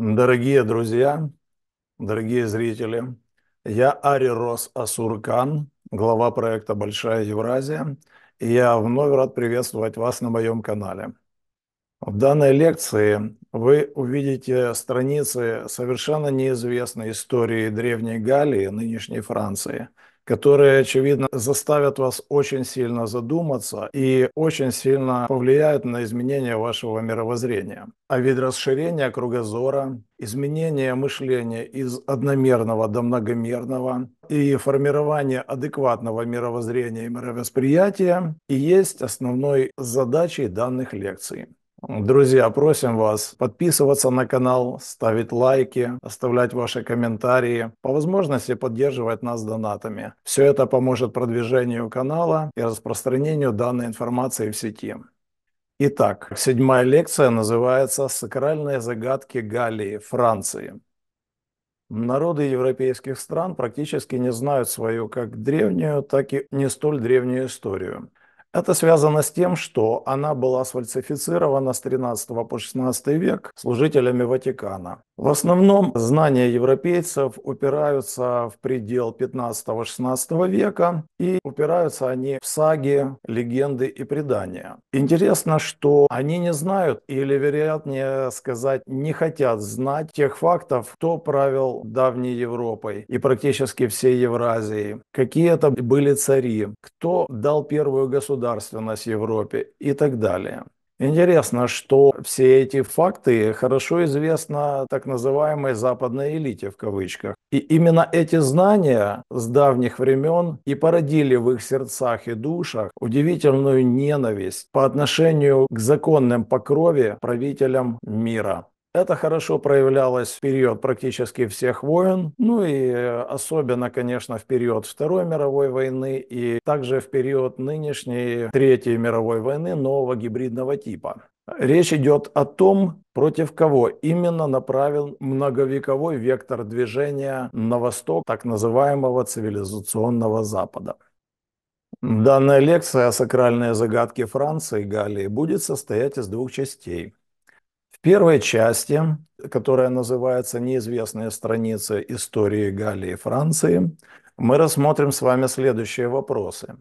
Дорогие друзья, дорогие зрители, я Ари Рос Асуркан, глава проекта «Большая Евразия», и я вновь рад приветствовать вас на моем канале. В данной лекции вы увидите страницы совершенно неизвестной истории Древней Галлии, нынешней Франции, которые, очевидно, заставят вас очень сильно задуматься и очень сильно повлияют на изменение вашего мировоззрения. А ведь расширение кругозора, изменение мышления из одномерного до многомерного и формирование адекватного мировоззрения и мировосприятия и есть основной задачей данных лекций. Друзья, просим вас подписываться на канал, ставить лайки, оставлять ваши комментарии, по возможности поддерживать нас донатами. Все это поможет продвижению канала и распространению данной информации в сети. Итак, седьмая лекция называется «Сакральные загадки Галлии, Франции». Народы европейских стран практически не знают свою как древнюю, так и не столь древнюю историю. Это связано с тем, что она была сфальсифицирована с 13 по 16 век служителями Ватикана. В основном знания европейцев упираются в предел 15-16 века и упираются они в саги, легенды и предания. Интересно, что они не знают или, вероятнее сказать, не хотят знать тех фактов, кто правил давней Европой и практически всей Евразией, какие это были цари, кто дал первую государство государственность в Европе и так далее. Интересно, что все эти факты хорошо известны так называемой западной элите в кавычках. И именно эти знания с давних времен и породили в их сердцах и душах удивительную ненависть по отношению к законным по крови правителям мира. Это хорошо проявлялось в период практически всех войн, ну и э, особенно, конечно, в период Второй мировой войны и также в период нынешней Третьей мировой войны нового гибридного типа. Речь идет о том, против кого именно направлен многовековой вектор движения на восток так называемого цивилизационного Запада. Данная лекция о сакральной загадке Франции и Галлии будет состоять из двух частей первой части, которая называется «Неизвестные страницы истории Галлии и Франции», мы рассмотрим с вами следующие вопросы.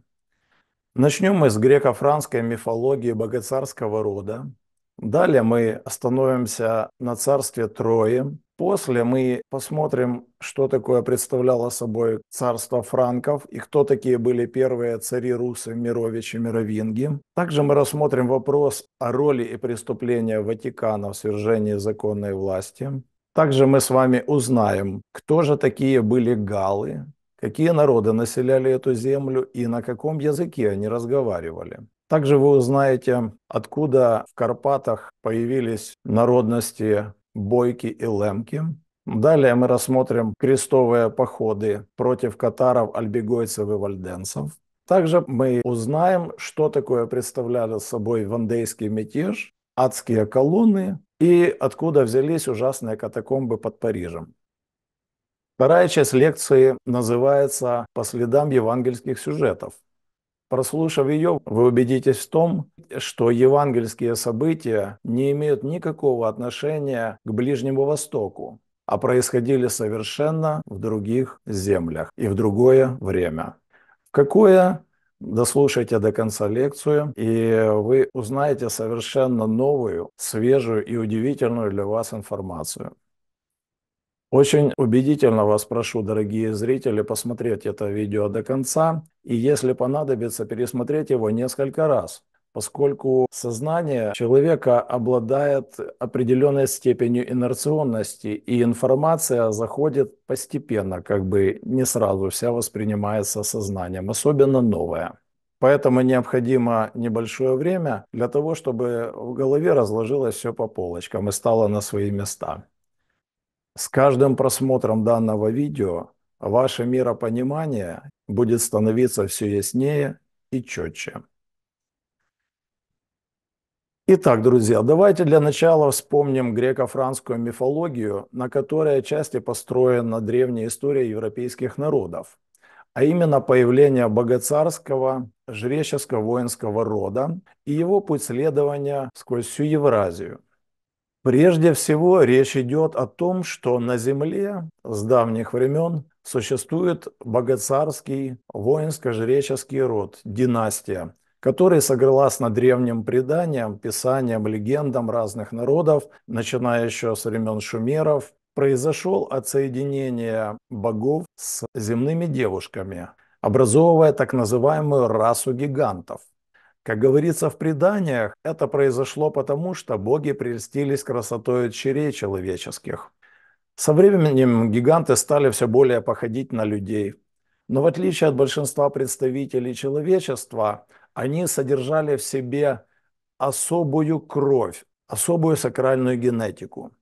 Начнем мы с греко-франской мифологии богоцарского рода. Далее мы остановимся на царстве Трои, После мы посмотрим, что такое представляло собой царство франков и кто такие были первые цари-русы Мирович и Мировинги. Также мы рассмотрим вопрос о роли и преступления Ватикана в свержении законной власти. Также мы с вами узнаем, кто же такие были галы, какие народы населяли эту землю и на каком языке они разговаривали. Также вы узнаете, откуда в Карпатах появились народности Бойки и Лемки. Далее мы рассмотрим крестовые походы против катаров, альбегойцев и вальденцев. Также мы узнаем, что такое представляли собой вандейский мятеж, адские колонны и откуда взялись ужасные катакомбы под Парижем. Вторая часть лекции называется «По следам евангельских сюжетов». Прослушав ее, вы убедитесь в том, что евангельские события не имеют никакого отношения к Ближнему Востоку, а происходили совершенно в других землях и в другое время. какое? Дослушайте до конца лекцию, и вы узнаете совершенно новую, свежую и удивительную для вас информацию. Очень убедительно вас прошу, дорогие зрители, посмотреть это видео до конца и, если понадобится, пересмотреть его несколько раз, поскольку сознание человека обладает определенной степенью инерционности, и информация заходит постепенно, как бы не сразу вся воспринимается сознанием, особенно новая. Поэтому необходимо небольшое время для того, чтобы в голове разложилось все по полочкам и стало на свои места. С каждым просмотром данного видео ваше миропонимание будет становиться все яснее и четче. Итак, друзья, давайте для начала вспомним греко-франскую мифологию, на которой отчасти построена древняя история европейских народов, а именно появление богоцарского жреческо-воинского рода и его путь следования сквозь всю Евразию – Прежде всего, речь идет о том, что на земле с давних времен существует богоцарский воинско-жреческий род, династия, который, согласно древним преданиям, писаниям, легендам разных народов, начиная еще с времен шумеров, произошел от соединения богов с земными девушками, образовывая так называемую расу гигантов – как говорится в преданиях, это произошло потому, что боги прельстились красотой черей человеческих. Со временем гиганты стали все более походить на людей. Но в отличие от большинства представителей человечества, они содержали в себе особую кровь, особую сакральную генетику.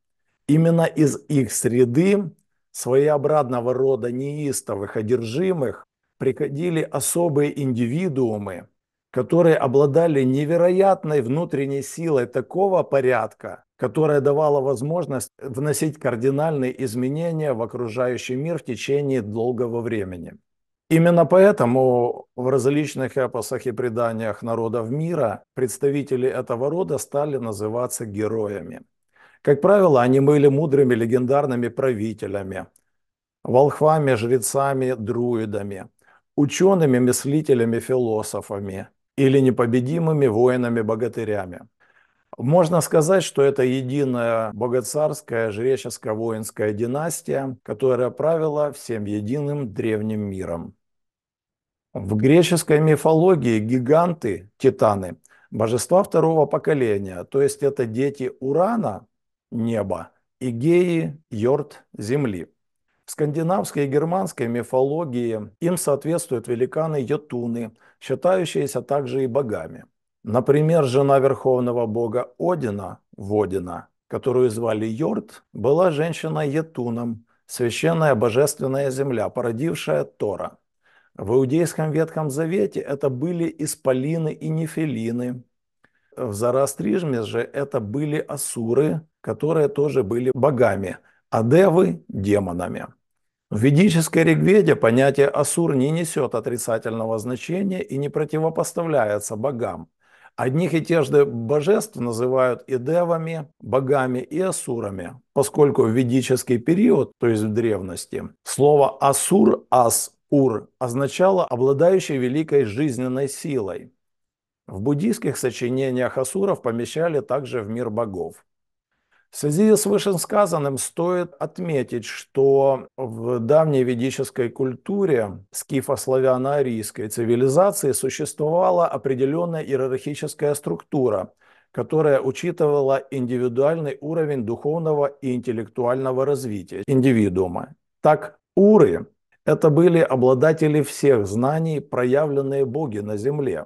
Именно из их среды своеобразного рода неистовых одержимых приходили особые индивидуумы, которые обладали невероятной внутренней силой такого порядка, которая давала возможность вносить кардинальные изменения в окружающий мир в течение долгого времени. Именно поэтому в различных эпосах и преданиях народов мира представители этого рода стали называться героями. Как правило, они были мудрыми легендарными правителями, волхвами, жрецами, друидами, учеными, мыслителями, философами, или непобедимыми воинами-богатырями. Можно сказать, что это единая богоцарская жреческая воинская династия, которая правила всем единым древним миром. В греческой мифологии гиганты, титаны, божества второго поколения, то есть это дети Урана, неба, и Геи, Йорт, земли – в скандинавской и германской мифологии им соответствуют великаны-йотуны, считающиеся также и богами. Например, жена верховного бога Одина, Водина, которую звали Йорд, была женщина-йотуном, священная божественная земля, породившая Тора. В иудейском Ветхом Завете это были исполины и нефилины. В зороастрижме же это были асуры, которые тоже были богами – а девы – демонами. В ведической Ригведе понятие «асур» не несет отрицательного значения и не противопоставляется богам. Одних и тех же божеств называют и девами, богами и асурами, поскольку в ведический период, то есть в древности, слово «асур» – «ас», «ур» означало «обладающий великой жизненной силой». В буддийских сочинениях асуров помещали также в мир богов. В связи с вышесказанным стоит отметить, что в давней ведической культуре скифо арийской цивилизации существовала определенная иерархическая структура, которая учитывала индивидуальный уровень духовного и интеллектуального развития индивидуума. Так, уры – это были обладатели всех знаний, проявленные боги на земле.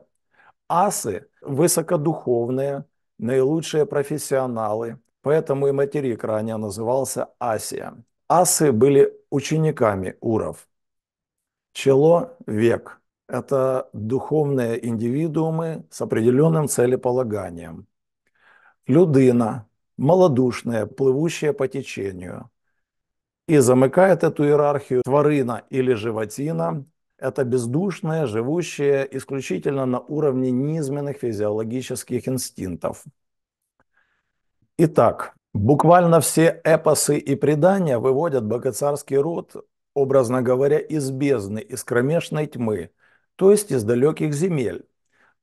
Асы – высокодуховные, наилучшие профессионалы – Поэтому и материк ранее назывался Асия. Асы были учениками Уров. Чело – век. Это духовные индивидуумы с определенным целеполаганием. Людина – малодушная, плывущая по течению. И замыкает эту иерархию тварина или животина – это бездушное, живущее исключительно на уровне низменных физиологических инстинктов – Итак, буквально все эпосы и предания выводят богоцарский род, образно говоря, из бездны, из кромешной тьмы, то есть из далеких земель.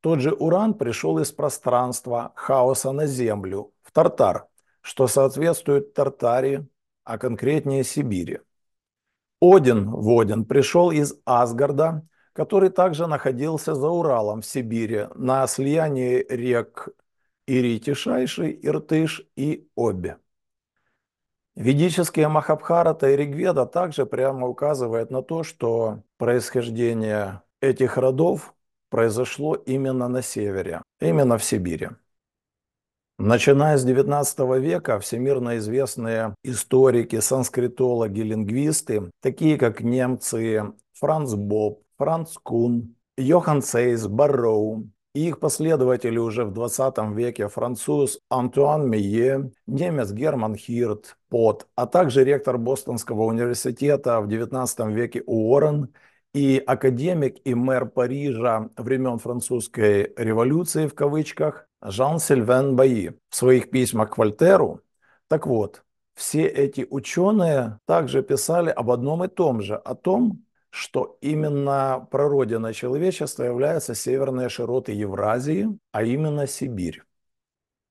Тот же Уран пришел из пространства, хаоса на землю, в Тартар, что соответствует Тартарии, а конкретнее Сибири. Один, Водин, пришел из Асгарда, который также находился за Уралом в Сибири, на слиянии рек Иритишайший, Иртыш и Обе. Ведические Махабхарата и Ригведа также прямо указывают на то, что происхождение этих родов произошло именно на севере, именно в Сибири. Начиная с XIX века всемирно известные историки, санскритологи, лингвисты, такие как немцы Франц Боб, Франц Кун, Йохан Сейс, Барроу, их последователи уже в 20 веке француз Антуан Мие, немец Герман Хирт, Пот, а также ректор Бостонского университета в 19 веке Уоррен и академик и мэр Парижа времен французской революции в кавычках Жан-Сильвен Баи в своих письмах к Вольтеру. Так вот, все эти ученые также писали об одном и том же, о том, что именно прародина человечества является северные широты Евразии, а именно Сибирь.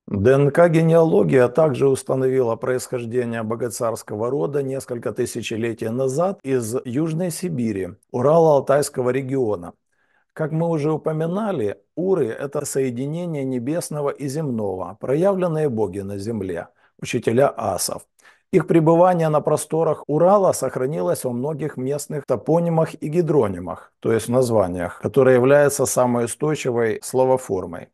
ДНК-генеалогия также установила происхождение богоцарского рода несколько тысячелетий назад из Южной Сибири, Урала-Алтайского региона. Как мы уже упоминали, Уры – это соединение небесного и земного, проявленные боги на земле, учителя асов – их пребывание на просторах Урала сохранилось во многих местных топонимах и гидронимах, то есть в названиях, которые являются самой устойчивой словоформой.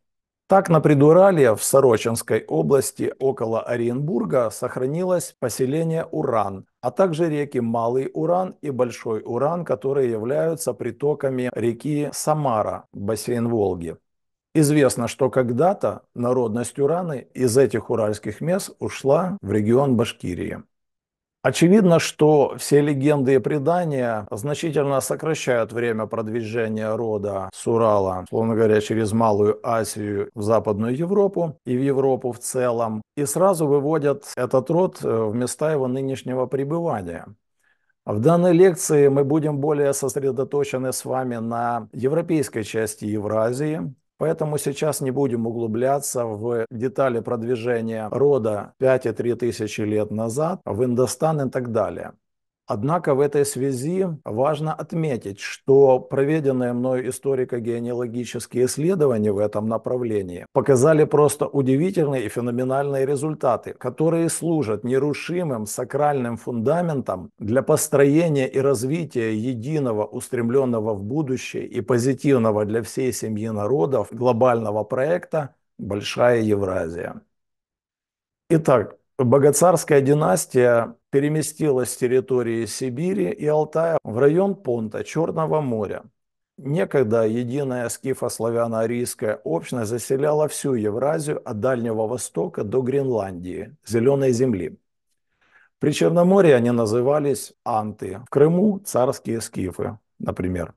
Так, на Придурале в Сорочинской области около Оренбурга сохранилось поселение Уран, а также реки Малый Уран и Большой Уран, которые являются притоками реки Самара, бассейн Волги. Известно, что когда-то народность Ураны из этих уральских мест ушла в регион Башкирии. Очевидно, что все легенды и предания значительно сокращают время продвижения рода с Урала, словно говоря, через Малую Азию в Западную Европу и в Европу в целом, и сразу выводят этот род э, в места его нынешнего пребывания. В данной лекции мы будем более сосредоточены с вами на европейской части Евразии, Поэтому сейчас не будем углубляться в детали продвижения рода 5-3 тысячи лет назад, в Индостан и так далее. Однако в этой связи важно отметить, что проведенные мною историко-генеалогические исследования в этом направлении показали просто удивительные и феноменальные результаты, которые служат нерушимым сакральным фундаментом для построения и развития единого, устремленного в будущее и позитивного для всей семьи народов глобального проекта «Большая Евразия». Итак, Богоцарская династия переместилась с территории Сибири и Алтая в район Понта Черного моря. Некогда единая скифо-славяно-арийская общность заселяла всю Евразию от Дальнего Востока до Гренландии, Зеленой земли. При Черноморье они назывались анты, в Крыму – царские скифы, например.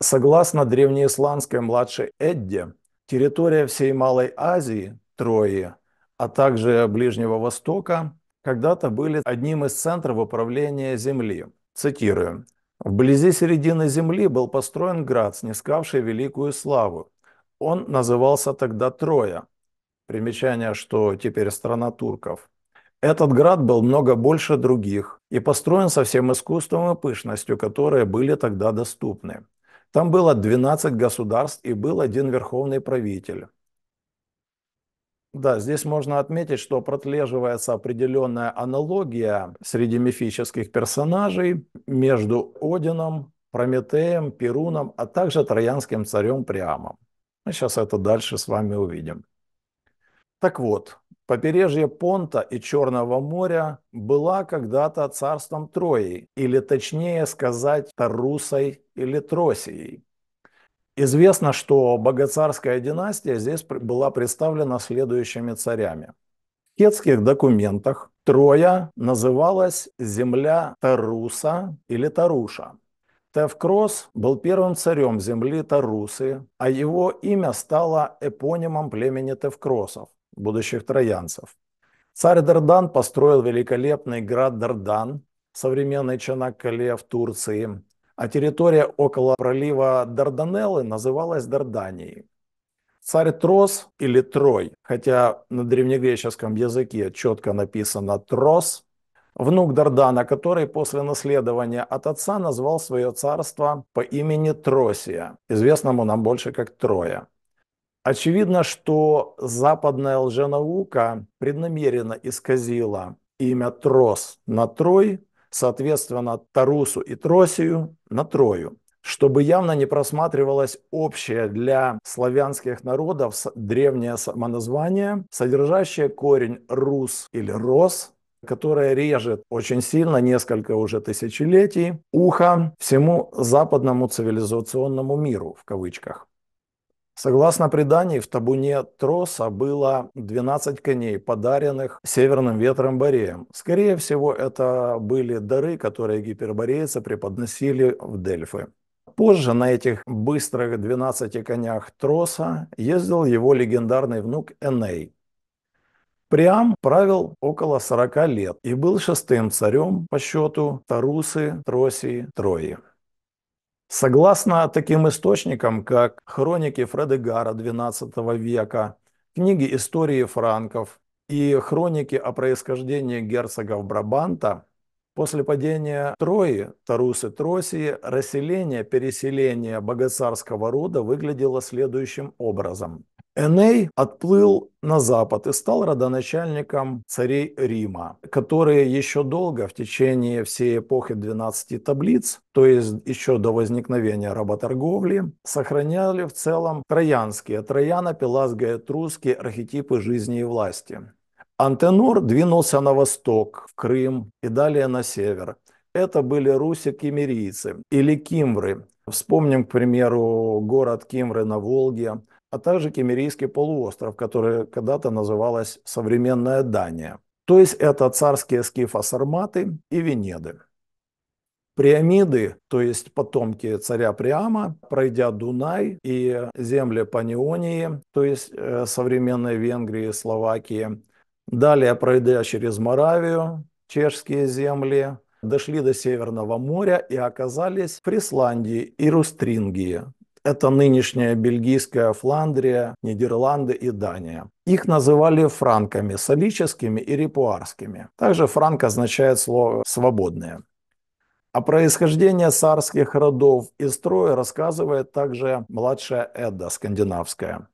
Согласно древнеисландской младшей Эдде, территория всей Малой Азии, Трои, а также Ближнего Востока когда-то были одним из центров управления Земли. Цитирую. «Вблизи середины Земли был построен град, снискавший великую славу. Он назывался тогда Троя». Примечание, что теперь страна турков. Этот град был много больше других и построен со всем искусством и пышностью, которые были тогда доступны. Там было 12 государств и был один верховный правитель. Да, здесь можно отметить, что протлеживается определенная аналогия среди мифических персонажей между Одином, Прометеем, Перуном, а также троянским царем Приамом. Мы сейчас это дальше с вами увидим. Так вот, побережье Понта и Черного моря было когда-то царством Трои, или точнее сказать Тарусой или Тросией. Известно, что богоцарская династия здесь была представлена следующими царями. В кетских документах Троя называлась земля Таруса или Таруша. Тевкрос был первым царем земли Тарусы, а его имя стало эпонимом племени Тевкросов, будущих троянцев. Царь Дардан построил великолепный град Дардан, современный Чанаккале в Турции, а территория около пролива Дарданеллы называлась Дарданией. Царь Трос или Трой, хотя на древнегреческом языке четко написано Трос, внук Дардана, который после наследования от отца назвал свое царство по имени Тросия, известному нам больше как Троя. Очевидно, что западная лженаука преднамеренно исказила имя Трос на Трой, соответственно, Тарусу и Тросию на Трою, чтобы явно не просматривалось общее для славянских народов древнее самоназвание, содержащее корень «рус» или «рос», которое режет очень сильно несколько уже тысячелетий ухо всему западному цивилизационному миру в кавычках. Согласно преданию, в табуне троса было 12 коней, подаренных северным ветром Бореем. Скорее всего, это были дары, которые гиперборейцы преподносили в Дельфы. Позже на этих быстрых 12 конях троса ездил его легендарный внук Эней. Приам правил около 40 лет и был шестым царем по счету Тарусы, Тросии, Трои. Согласно таким источникам, как хроники Фредегара XII века, книги истории франков и хроники о происхождении герцогов Брабанта, после падения Трои, Тарусы, Тросии, расселение, переселение богоцарского рода выглядело следующим образом. Эней отплыл на запад и стал родоначальником царей Рима, которые еще долго, в течение всей эпохи 12 таблиц, то есть еще до возникновения работорговли, сохраняли в целом троянские, трояно, пелазгые, трусские архетипы жизни и власти. Антенур двинулся на восток, в Крым и далее на север. Это были руси-кемерийцы или кимры. Вспомним, к примеру, город Кимры на Волге – а также Кемерийский полуостров, который когда-то называлась современная Дания. То есть это царские скифо-сарматы и Венеды. Приамиды, то есть потомки царя Приама, пройдя Дунай и земли Панионии, то есть э, современной Венгрии и Словакии, далее пройдя через Моравию, чешские земли, дошли до Северного моря и оказались в Фрисландии и Рустрингии, это нынешняя бельгийская Фландрия, Нидерланды и Дания. Их называли франками, солическими и репуарскими. Также франк означает слово «свободные». О происхождении царских родов и строя рассказывает также младшая Эдда, скандинавская.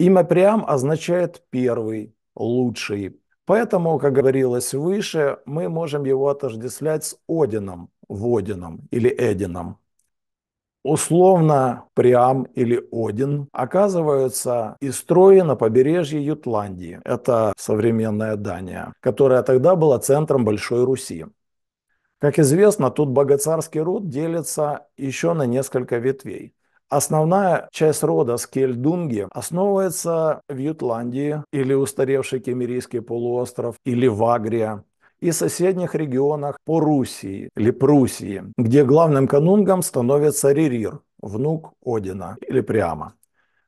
Имя Приам означает «первый», «лучший». Поэтому, как говорилось выше, мы можем его отождествлять с Одином, Водином или Эдином. Условно Приам или Один оказываются из строя на побережье Ютландии, это современная Дания, которая тогда была центром Большой Руси. Как известно, тут богоцарский род делится еще на несколько ветвей. Основная часть рода Скельдунги основывается в Ютландии или устаревший Кемерийский полуостров, или Вагрия, и соседних регионах по Руси или Пруссии, где главным канунгом становится Рерир, внук Одина или прямо.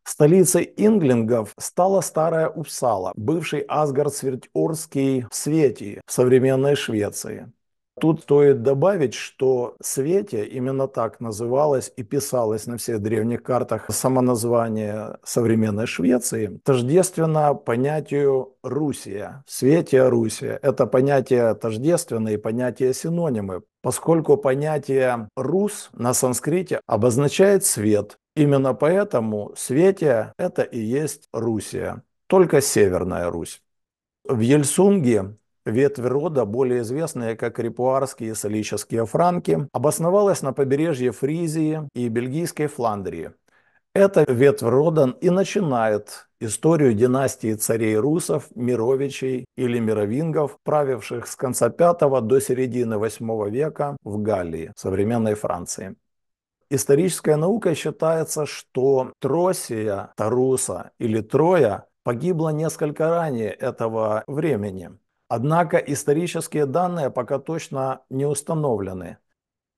Столицей инглингов стала старая Упсала, бывший Асгард-Свертьорский в Светии, в современной Швеции. Тут стоит добавить, что Свете именно так называлось и писалось на всех древних картах самоназвание современной Швеции, тождественно понятию «Русия». Свете Русия – это понятие тождественное и понятие синонимы, поскольку понятие «рус» на санскрите обозначает «свет». Именно поэтому Свете – это и есть Русия, только Северная Русь. В Ельсунге ветвь рода, более известная как репуарские и салические франки, обосновалась на побережье Фризии и бельгийской Фландрии. Эта ветвь рода и начинает историю династии царей русов, мировичей или мировингов, правивших с конца V до середины VIII века в Галлии, современной Франции. Историческая наука считается, что Тросия, Таруса или Троя погибла несколько ранее этого времени – Однако исторические данные пока точно не установлены.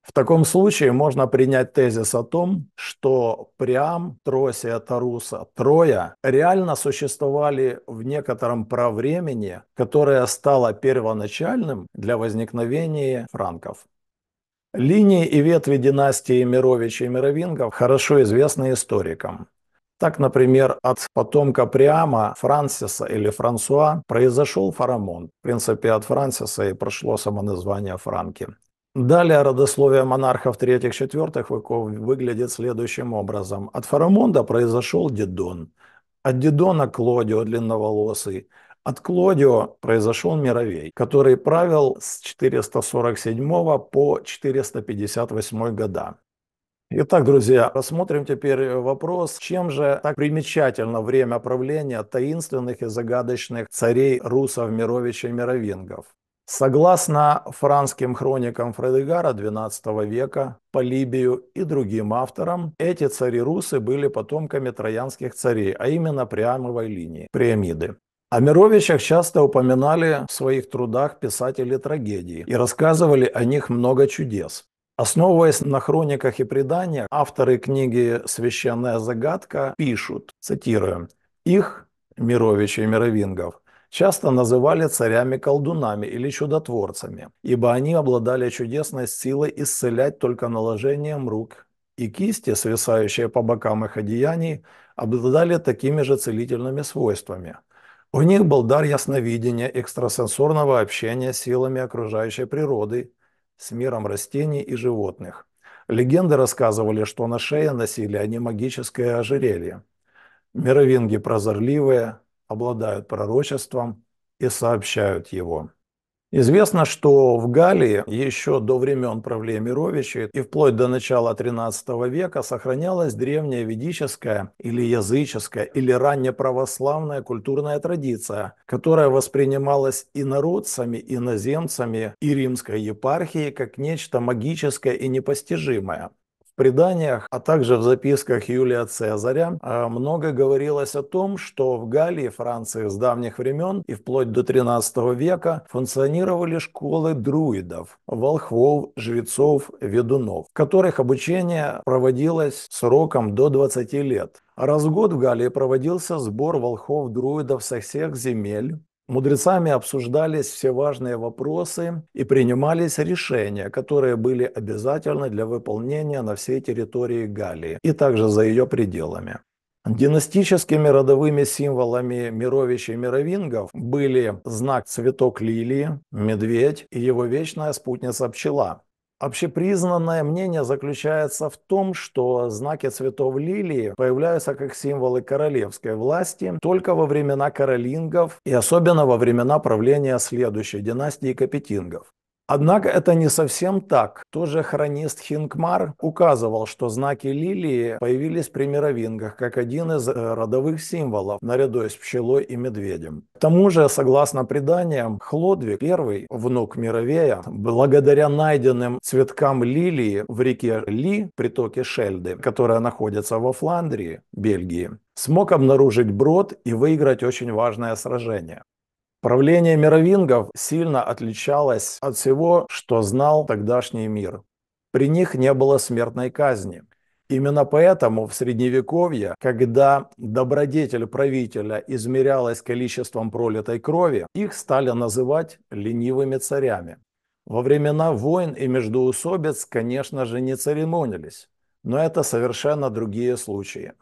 В таком случае можно принять тезис о том, что Приам, Тросия, Таруса, Троя реально существовали в некотором провремени, которое стало первоначальным для возникновения франков. Линии и ветви династии Мировичей и Мировингов хорошо известны историкам. Так, например, от потомка Приама Франсиса или Франсуа произошел фарамон. В принципе, от Франсиса и прошло само название Франки. Далее родословие монархов третьих-четвертых веков выглядит следующим образом. От Фарамонда произошел Дидон, от Дидона Клодио длинноволосый, от Клодио произошел Мировей, который правил с 447 по 458 года. Итак, друзья, рассмотрим теперь э, вопрос, чем же так примечательно время правления таинственных и загадочных царей русов, мировичей и мировингов. Согласно франским хроникам Фредегара XII века, по Либию и другим авторам, эти цари-русы были потомками троянских царей, а именно прямовой линии, приамиды. О Мировичах часто упоминали в своих трудах писатели трагедии и рассказывали о них много чудес. Основываясь на хрониках и преданиях, авторы книги «Священная загадка» пишут, (цитируем) «Их, Мировича и Мировингов, часто называли царями-колдунами или чудотворцами, ибо они обладали чудесной силой исцелять только наложением рук, и кисти, свисающие по бокам их одеяний, обладали такими же целительными свойствами. У них был дар ясновидения, экстрасенсорного общения с силами окружающей природы – с миром растений и животных. Легенды рассказывали, что на шее носили они магическое ожерелье. Мировинги прозорливые, обладают пророчеством и сообщают его. Известно, что в Галлии еще до времен правления Мировича и вплоть до начала XIII века сохранялась древняя ведическая или языческая или раннеправославная культурная традиция, которая воспринималась и народцами, и иноземцами, и римской епархией как нечто магическое и непостижимое преданиях, а также в записках Юлия Цезаря а, много говорилось о том, что в Галлии, Франции с давних времен и вплоть до 13 века функционировали школы друидов, волхвов, жрецов, ведунов, в которых обучение проводилось сроком до 20 лет. Раз в год в Галлии проводился сбор волхов-друидов со всех земель, Мудрецами обсуждались все важные вопросы и принимались решения, которые были обязательны для выполнения на всей территории Галлии и также за ее пределами. Династическими родовыми символами мировища и мировингов были знак цветок лилии, медведь и его вечная спутница пчела, Общепризнанное мнение заключается в том, что знаки цветов лилии появляются как символы королевской власти только во времена каролингов и особенно во времена правления следующей династии капетингов. Однако это не совсем так. Тоже хронист Хинкмар указывал, что знаки лилии появились при мировингах как один из э, родовых символов, наряду с пчелой и медведем. К тому же, согласно преданиям, Хлодвиг I, внук Мировея, благодаря найденным цветкам лилии в реке Ли, притоке Шельды, которая находится во Фландрии, Бельгии, смог обнаружить брод и выиграть очень важное сражение. Правление мировингов сильно отличалось от всего, что знал тогдашний мир. При них не было смертной казни. Именно поэтому в Средневековье, когда добродетель правителя измерялась количеством пролитой крови, их стали называть ленивыми царями. Во времена войн и междоусобиц, конечно же, не церемонились, но это совершенно другие случаи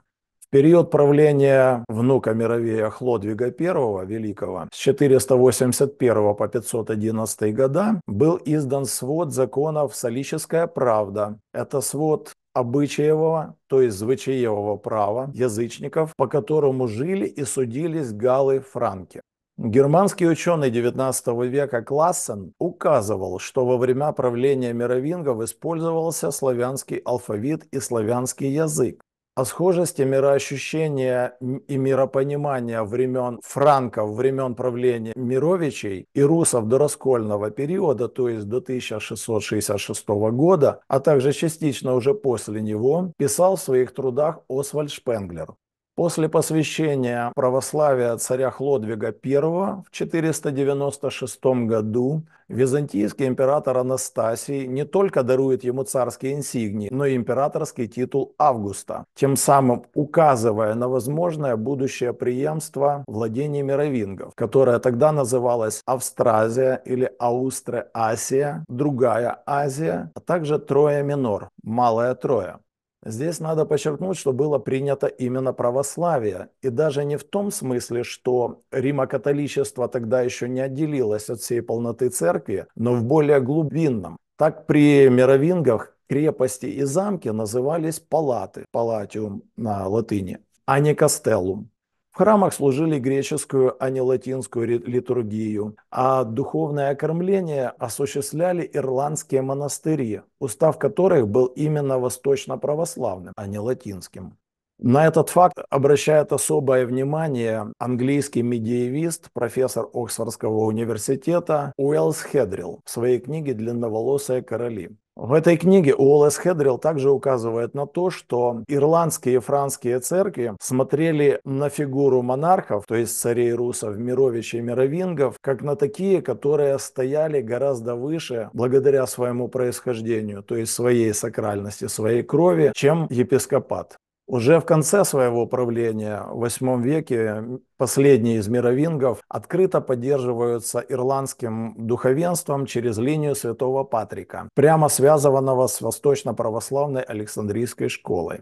период правления внука Мировея Хлодвига I Великого с 481 по 511 года был издан свод законов «Солическая правда». Это свод обычаевого, то есть звычаевого права язычников, по которому жили и судились галы-франки. Германский ученый XIX века Классен указывал, что во время правления мировингов использовался славянский алфавит и славянский язык. О схожести мироощущения и миропонимания времен франков, времен правления Мировичей и русов до раскольного периода, то есть до 1666 года, а также частично уже после него, писал в своих трудах Освальд Шпенглер. После посвящения православия царя Хлодвига I в 496 году византийский император Анастасий не только дарует ему царские инсигнии, но и императорский титул Августа, тем самым указывая на возможное будущее преемство владений мировингов, которое тогда называлось Австразия или Аустро-Асия, Другая Азия, а также Троя Минор, Малая Троя. Здесь надо подчеркнуть, что было принято именно православие. И даже не в том смысле, что римо-католичество тогда еще не отделилось от всей полноты церкви, но в более глубинном. Так при мировингах крепости и замки назывались палаты, палатиум на латыни, а не кастеллум. В храмах служили греческую, а не латинскую литургию, а духовное окормление осуществляли ирландские монастыри, устав которых был именно восточно-православным, а не латинским. На этот факт обращает особое внимание английский медиевист, профессор Оксфордского университета Уэллс Хедрил в своей книге «Длинноволосые короли». В этой книге Уоллес Хедрил также указывает на то, что ирландские и франские церкви смотрели на фигуру монархов, то есть царей русов, мировичей, мировингов, как на такие, которые стояли гораздо выше благодаря своему происхождению, то есть своей сакральности, своей крови, чем епископат. Уже в конце своего правления, в VIII веке, последние из мировингов открыто поддерживаются ирландским духовенством через линию святого Патрика, прямо связанного с восточно-православной Александрийской школой.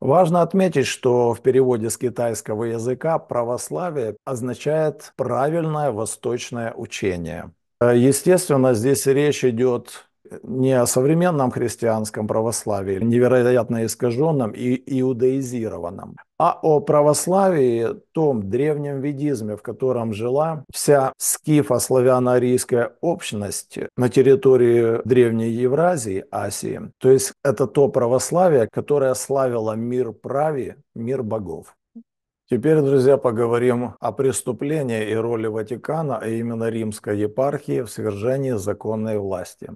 Важно отметить, что в переводе с китайского языка православие означает правильное восточное учение. Естественно, здесь речь идет не о современном христианском православии, невероятно искаженном и иудаизированном, а о православии, том древнем ведизме, в котором жила вся скифо-славяно-арийская общность на территории Древней Евразии, Асии. То есть это то православие, которое славило мир праве, мир богов. Теперь, друзья, поговорим о преступлении и роли Ватикана, а именно римской епархии в свержении законной власти.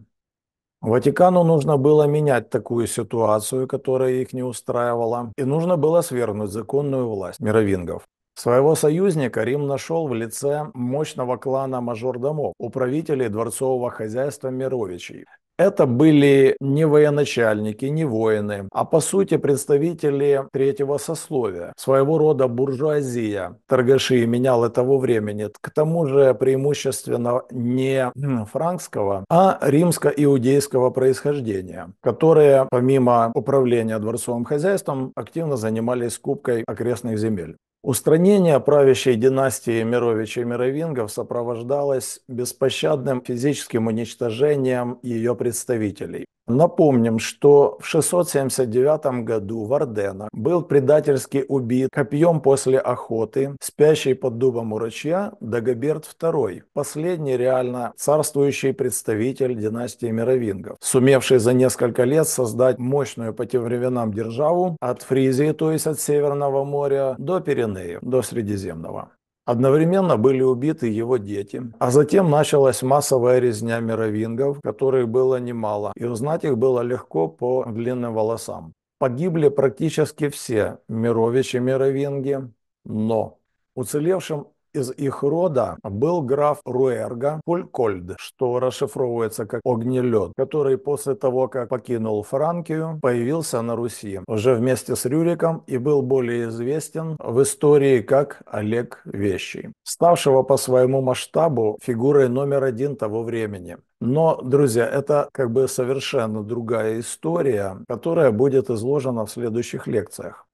Ватикану нужно было менять такую ситуацию, которая их не устраивала, и нужно было свергнуть законную власть мировингов. Своего союзника Рим нашел в лице мощного клана мажордомов, управителей дворцового хозяйства Мировичей. Это были не военачальники, не воины, а по сути представители третьего сословия, своего рода буржуазия. Торгаши и менялы того времени, к тому же преимущественно не франкского, а римско-иудейского происхождения, которые помимо управления дворцовым хозяйством активно занимались скупкой окрестных земель. Устранение правящей династии Мировича и Мировингов сопровождалось беспощадным физическим уничтожением ее представителей. Напомним, что в 679 году в Орденах был предательски убит копьем после охоты, спящий под дубом у ручья Дагоберт II, последний реально царствующий представитель династии Мировингов, сумевший за несколько лет создать мощную по тем временам державу от Фризии, то есть от Северного моря, до Пиренеев, до Средиземного. Одновременно были убиты его дети, а затем началась массовая резня мировингов, которых было немало, и узнать их было легко по длинным волосам. Погибли практически все мировичи мировинги, но уцелевшим из их рода был граф Руэрга Полькольд, что расшифровывается как «огнелед», который после того, как покинул Франкию, появился на Руси уже вместе с Рюриком и был более известен в истории как Олег Вещий, ставшего по своему масштабу фигурой номер один того времени. Но, друзья, это как бы совершенно другая история, которая будет изложена в следующих лекциях.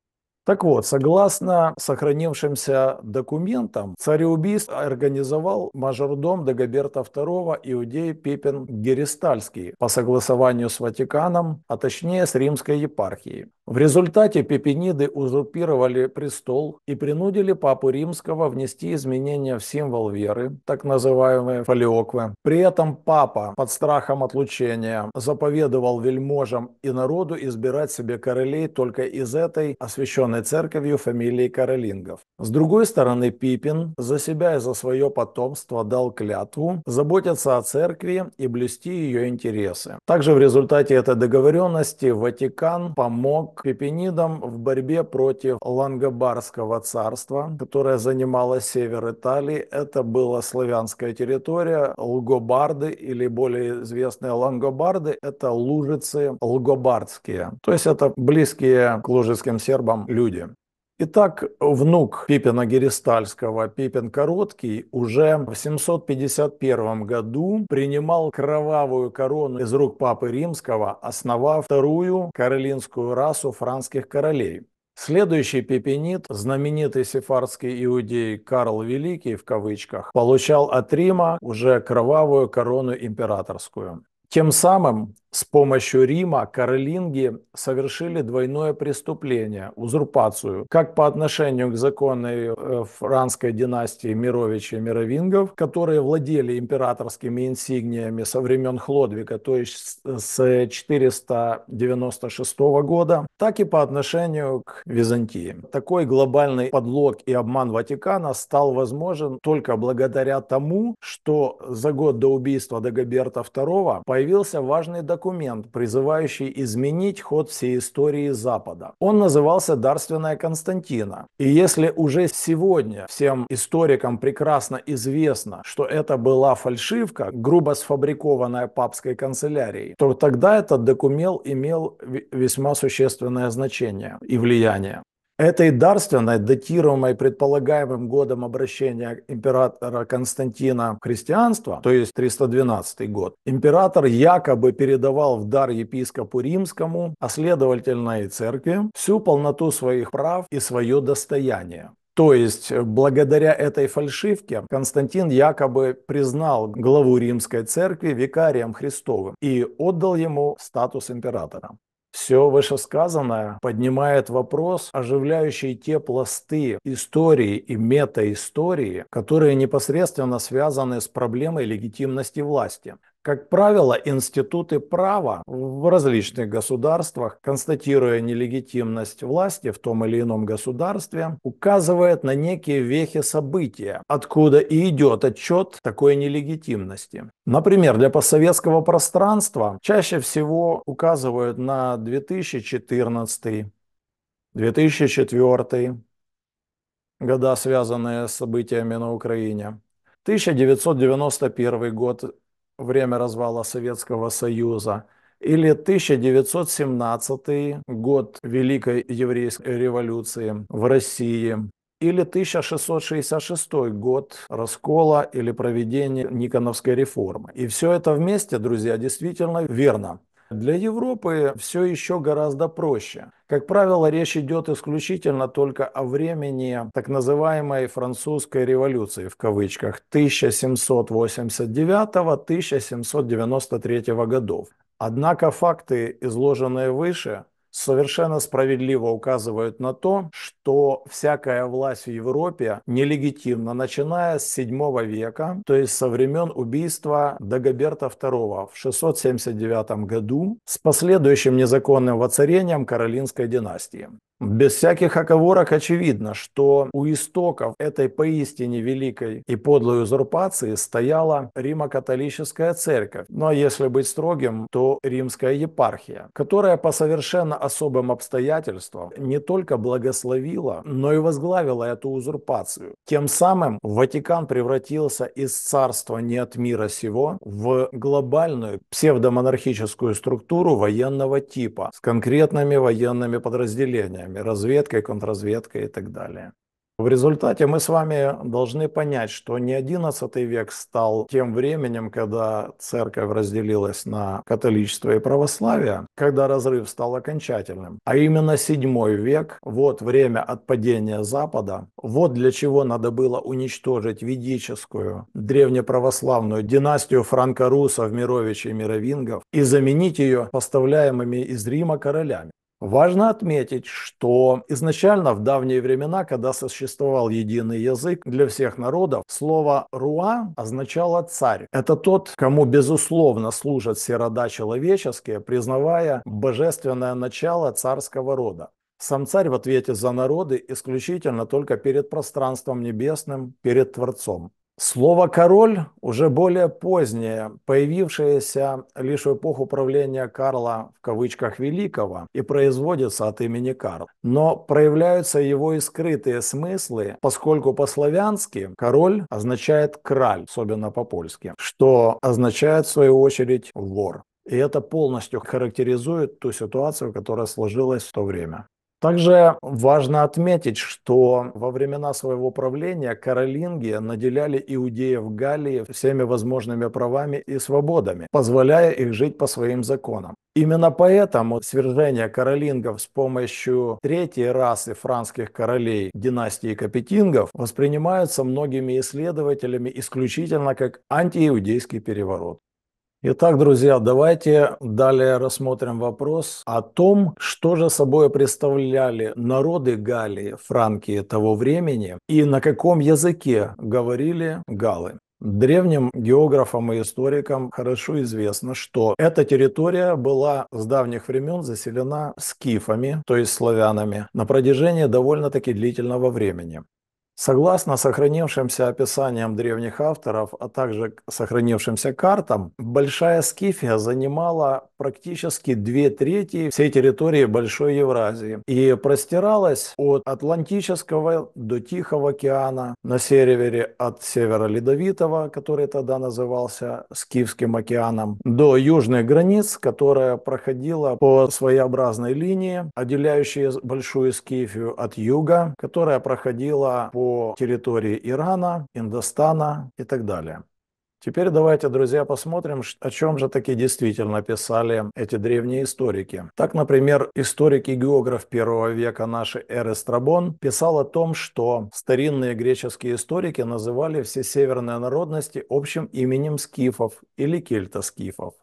Так вот, согласно сохранившимся документам, цареубийств организовал мажордом Дагоберта II иудей Пипин Геристальский по согласованию с Ватиканом, а точнее с римской епархией. В результате пепениды узурпировали престол и принудили папу римского внести изменения в символ веры, так называемые фолиоквы. При этом папа под страхом отлучения заповедовал вельможам и народу избирать себе королей только из этой освященной церковью фамилии королингов. С другой стороны, Пипин за себя и за свое потомство дал клятву заботиться о церкви и блюсти ее интересы. Также в результате этой договоренности Ватикан помог к пепенидам в борьбе против Лангобарского царства, которое занимало север Италии. Это была славянская территория, лгобарды или более известные лангобарды – это лужицы лгобардские. То есть это близкие к лужицким сербам люди. Итак, внук Пипина Геристальского, Пипин Короткий, уже в 751 году принимал кровавую корону из рук Папы Римского, основав вторую каролинскую расу франских королей. Следующий пепенит, знаменитый сефардский иудей Карл Великий в кавычках, получал от Рима уже кровавую корону императорскую. Тем самым с помощью Рима каролинги совершили двойное преступление – узурпацию, как по отношению к законной э, франской династии Мировичей и Мировингов, которые владели императорскими инсигниями со времен Хлодвига, то есть с 496 года, так и по отношению к Византии. Такой глобальный подлог и обман Ватикана стал возможен только благодаря тому, что за год до убийства Дагоберта II появился важный документ, документ, призывающий изменить ход всей истории Запада. Он назывался «Дарственная Константина». И если уже сегодня всем историкам прекрасно известно, что это была фальшивка, грубо сфабрикованная папской канцелярией, то тогда этот документ имел весьма существенное значение и влияние. Этой дарственной, датируемой предполагаемым годом обращения императора Константина в христианство, то есть 312 год, император якобы передавал в дар епископу римскому, а следовательно и церкви, всю полноту своих прав и свое достояние. То есть, э, благодаря этой фальшивке Константин якобы признал главу римской церкви викарием Христовым и отдал ему статус императора. Все вышесказанное поднимает вопрос, оживляющий те пласты истории и метаистории, которые непосредственно связаны с проблемой легитимности власти. Как правило, институты права в различных государствах, констатируя нелегитимность власти в том или ином государстве, указывают на некие вехи события, откуда и идет отчет такой нелегитимности. Например, для постсоветского пространства чаще всего указывают на 2014, 2004 года, связанные с событиями на Украине, 1991 год время развала Советского Союза, или 1917 год Великой Еврейской революции в России, или 1666 год раскола или проведения Никоновской реформы. И все это вместе, друзья, действительно верно. Для Европы все еще гораздо проще. Как правило, речь идет исключительно только о времени так называемой французской революции в кавычках 1789-1793 годов. Однако факты, изложенные выше, совершенно справедливо указывают на то, что всякая власть в Европе нелегитимна, начиная с VII века, то есть со времен убийства Дагоберта II в 679 году с последующим незаконным воцарением Каролинской династии. Без всяких оговорок очевидно, что у истоков этой поистине великой и подлой узурпации стояла Римо-католическая церковь, Но если быть строгим, то римская епархия, которая по совершенно особым обстоятельствам не только благословила, но и возглавила эту узурпацию. Тем самым Ватикан превратился из царства не от мира сего в глобальную псевдомонархическую структуру военного типа с конкретными военными подразделениями историями, разведкой, контрразведкой и так далее. В результате мы с вами должны понять, что не XI век стал тем временем, когда церковь разделилась на католичество и православие, когда разрыв стал окончательным, а именно VII век, вот время отпадения Запада, вот для чего надо было уничтожить ведическую древнеправославную династию франко-русов, мировичей и мировингов и заменить ее поставляемыми из Рима королями. Важно отметить, что изначально в давние времена, когда существовал единый язык для всех народов, слово «руа» означало «царь». Это тот, кому безусловно служат все рода человеческие, признавая божественное начало царского рода. Сам царь в ответе за народы исключительно только перед пространством небесным, перед Творцом. Слово «король» уже более позднее, появившееся лишь в эпоху правления Карла в кавычках «великого» и производится от имени Карл. Но проявляются его и скрытые смыслы, поскольку по-славянски «король» означает «краль», особенно по-польски, что означает в свою очередь «вор». И это полностью характеризует ту ситуацию, которая сложилась в то время. Также важно отметить, что во времена своего правления каролинги наделяли иудеев Галлии всеми возможными правами и свободами, позволяя их жить по своим законам. Именно поэтому свержение каролингов с помощью третьей расы франских королей династии Капетингов воспринимаются многими исследователями исключительно как антииудейский переворот. Итак, друзья, давайте далее рассмотрим вопрос о том, что же собой представляли народы Галлии, Франкии того времени и на каком языке говорили галы. Древним географам и историкам хорошо известно, что эта территория была с давних времен заселена скифами, то есть славянами, на протяжении довольно-таки длительного времени. Согласно сохранившимся описаниям древних авторов, а также сохранившимся картам, Большая Скифия занимала практически две трети всей территории Большой Евразии и простиралась от Атлантического до Тихого океана на севере от севера Ледовитого, который тогда назывался Скифским океаном, до южных границ, которая проходила по своеобразной линии, отделяющей Большую Скифию от юга, которая проходила по территории Ирана, Индостана и так далее. Теперь давайте, друзья, посмотрим, о чем же таки действительно писали эти древние историки. Так, например, историк и географ первого века нашей эры Страбон писал о том, что старинные греческие историки называли все северные народности общим именем скифов или Кельтоскифов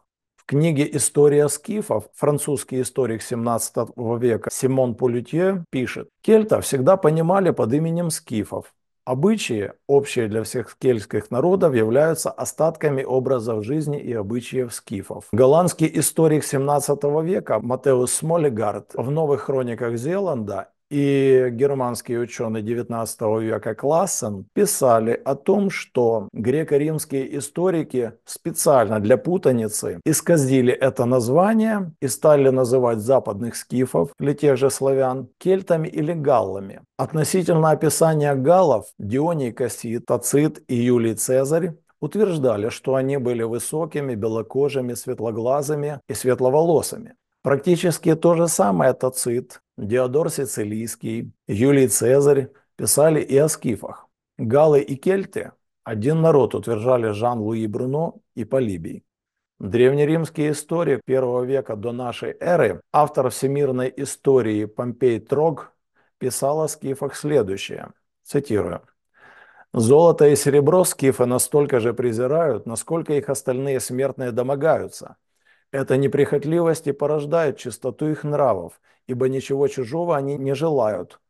книге «История скифов» французский историк 17 века Симон Полютье пишет, «Кельтов всегда понимали под именем скифов. Обычаи, общие для всех кельтских народов, являются остатками образов жизни и обычаев скифов. Голландский историк 17 века Матеус Смолигард в «Новых хрониках Зеланда» и германский ученый 19 века Классен писали о том, что греко-римские историки специально для путаницы исказили это название и стали называть западных скифов или тех же славян кельтами или галлами. Относительно описания галлов Дионий Кассит, Тацит и Юлий Цезарь утверждали, что они были высокими, белокожими, светлоглазыми и светловолосыми. Практически то же самое Тацит Диодор Сицилийский, Юлий Цезарь писали и о скифах. Галы и кельты – один народ, утверждали Жан-Луи Бруно и Полибий. Древнеримский историк первого века до нашей эры, автор всемирной истории Помпей Трог, писал о скифах следующее. Цитирую. «Золото и серебро скифы настолько же презирают, насколько их остальные смертные домогаются. Эта неприхотливость и порождает чистоту их нравов, ибо ничего чужого они не желают.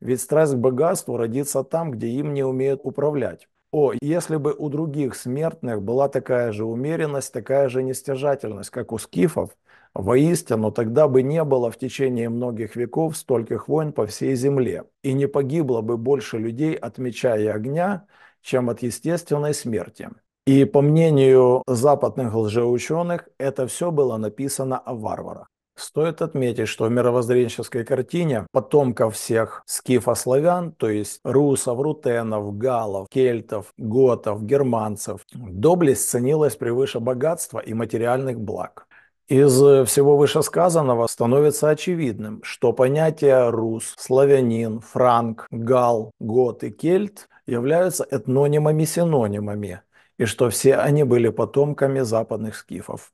Ведь страсть к богатству родится там, где им не умеют управлять. О, если бы у других смертных была такая же умеренность, такая же нестяжательность, как у скифов, воистину тогда бы не было в течение многих веков стольких войн по всей земле, и не погибло бы больше людей от меча и огня, чем от естественной смерти. И по мнению западных лжеученых, это все было написано о варварах. Стоит отметить, что в мировоззренческой картине потомков всех скифославян, то есть русов, рутенов, галов, кельтов, готов, германцев, доблесть ценилась превыше богатства и материальных благ. Из всего вышесказанного становится очевидным, что понятия рус, славянин, франк, гал, гот и кельт являются этнонимами-синонимами, и что все они были потомками западных скифов.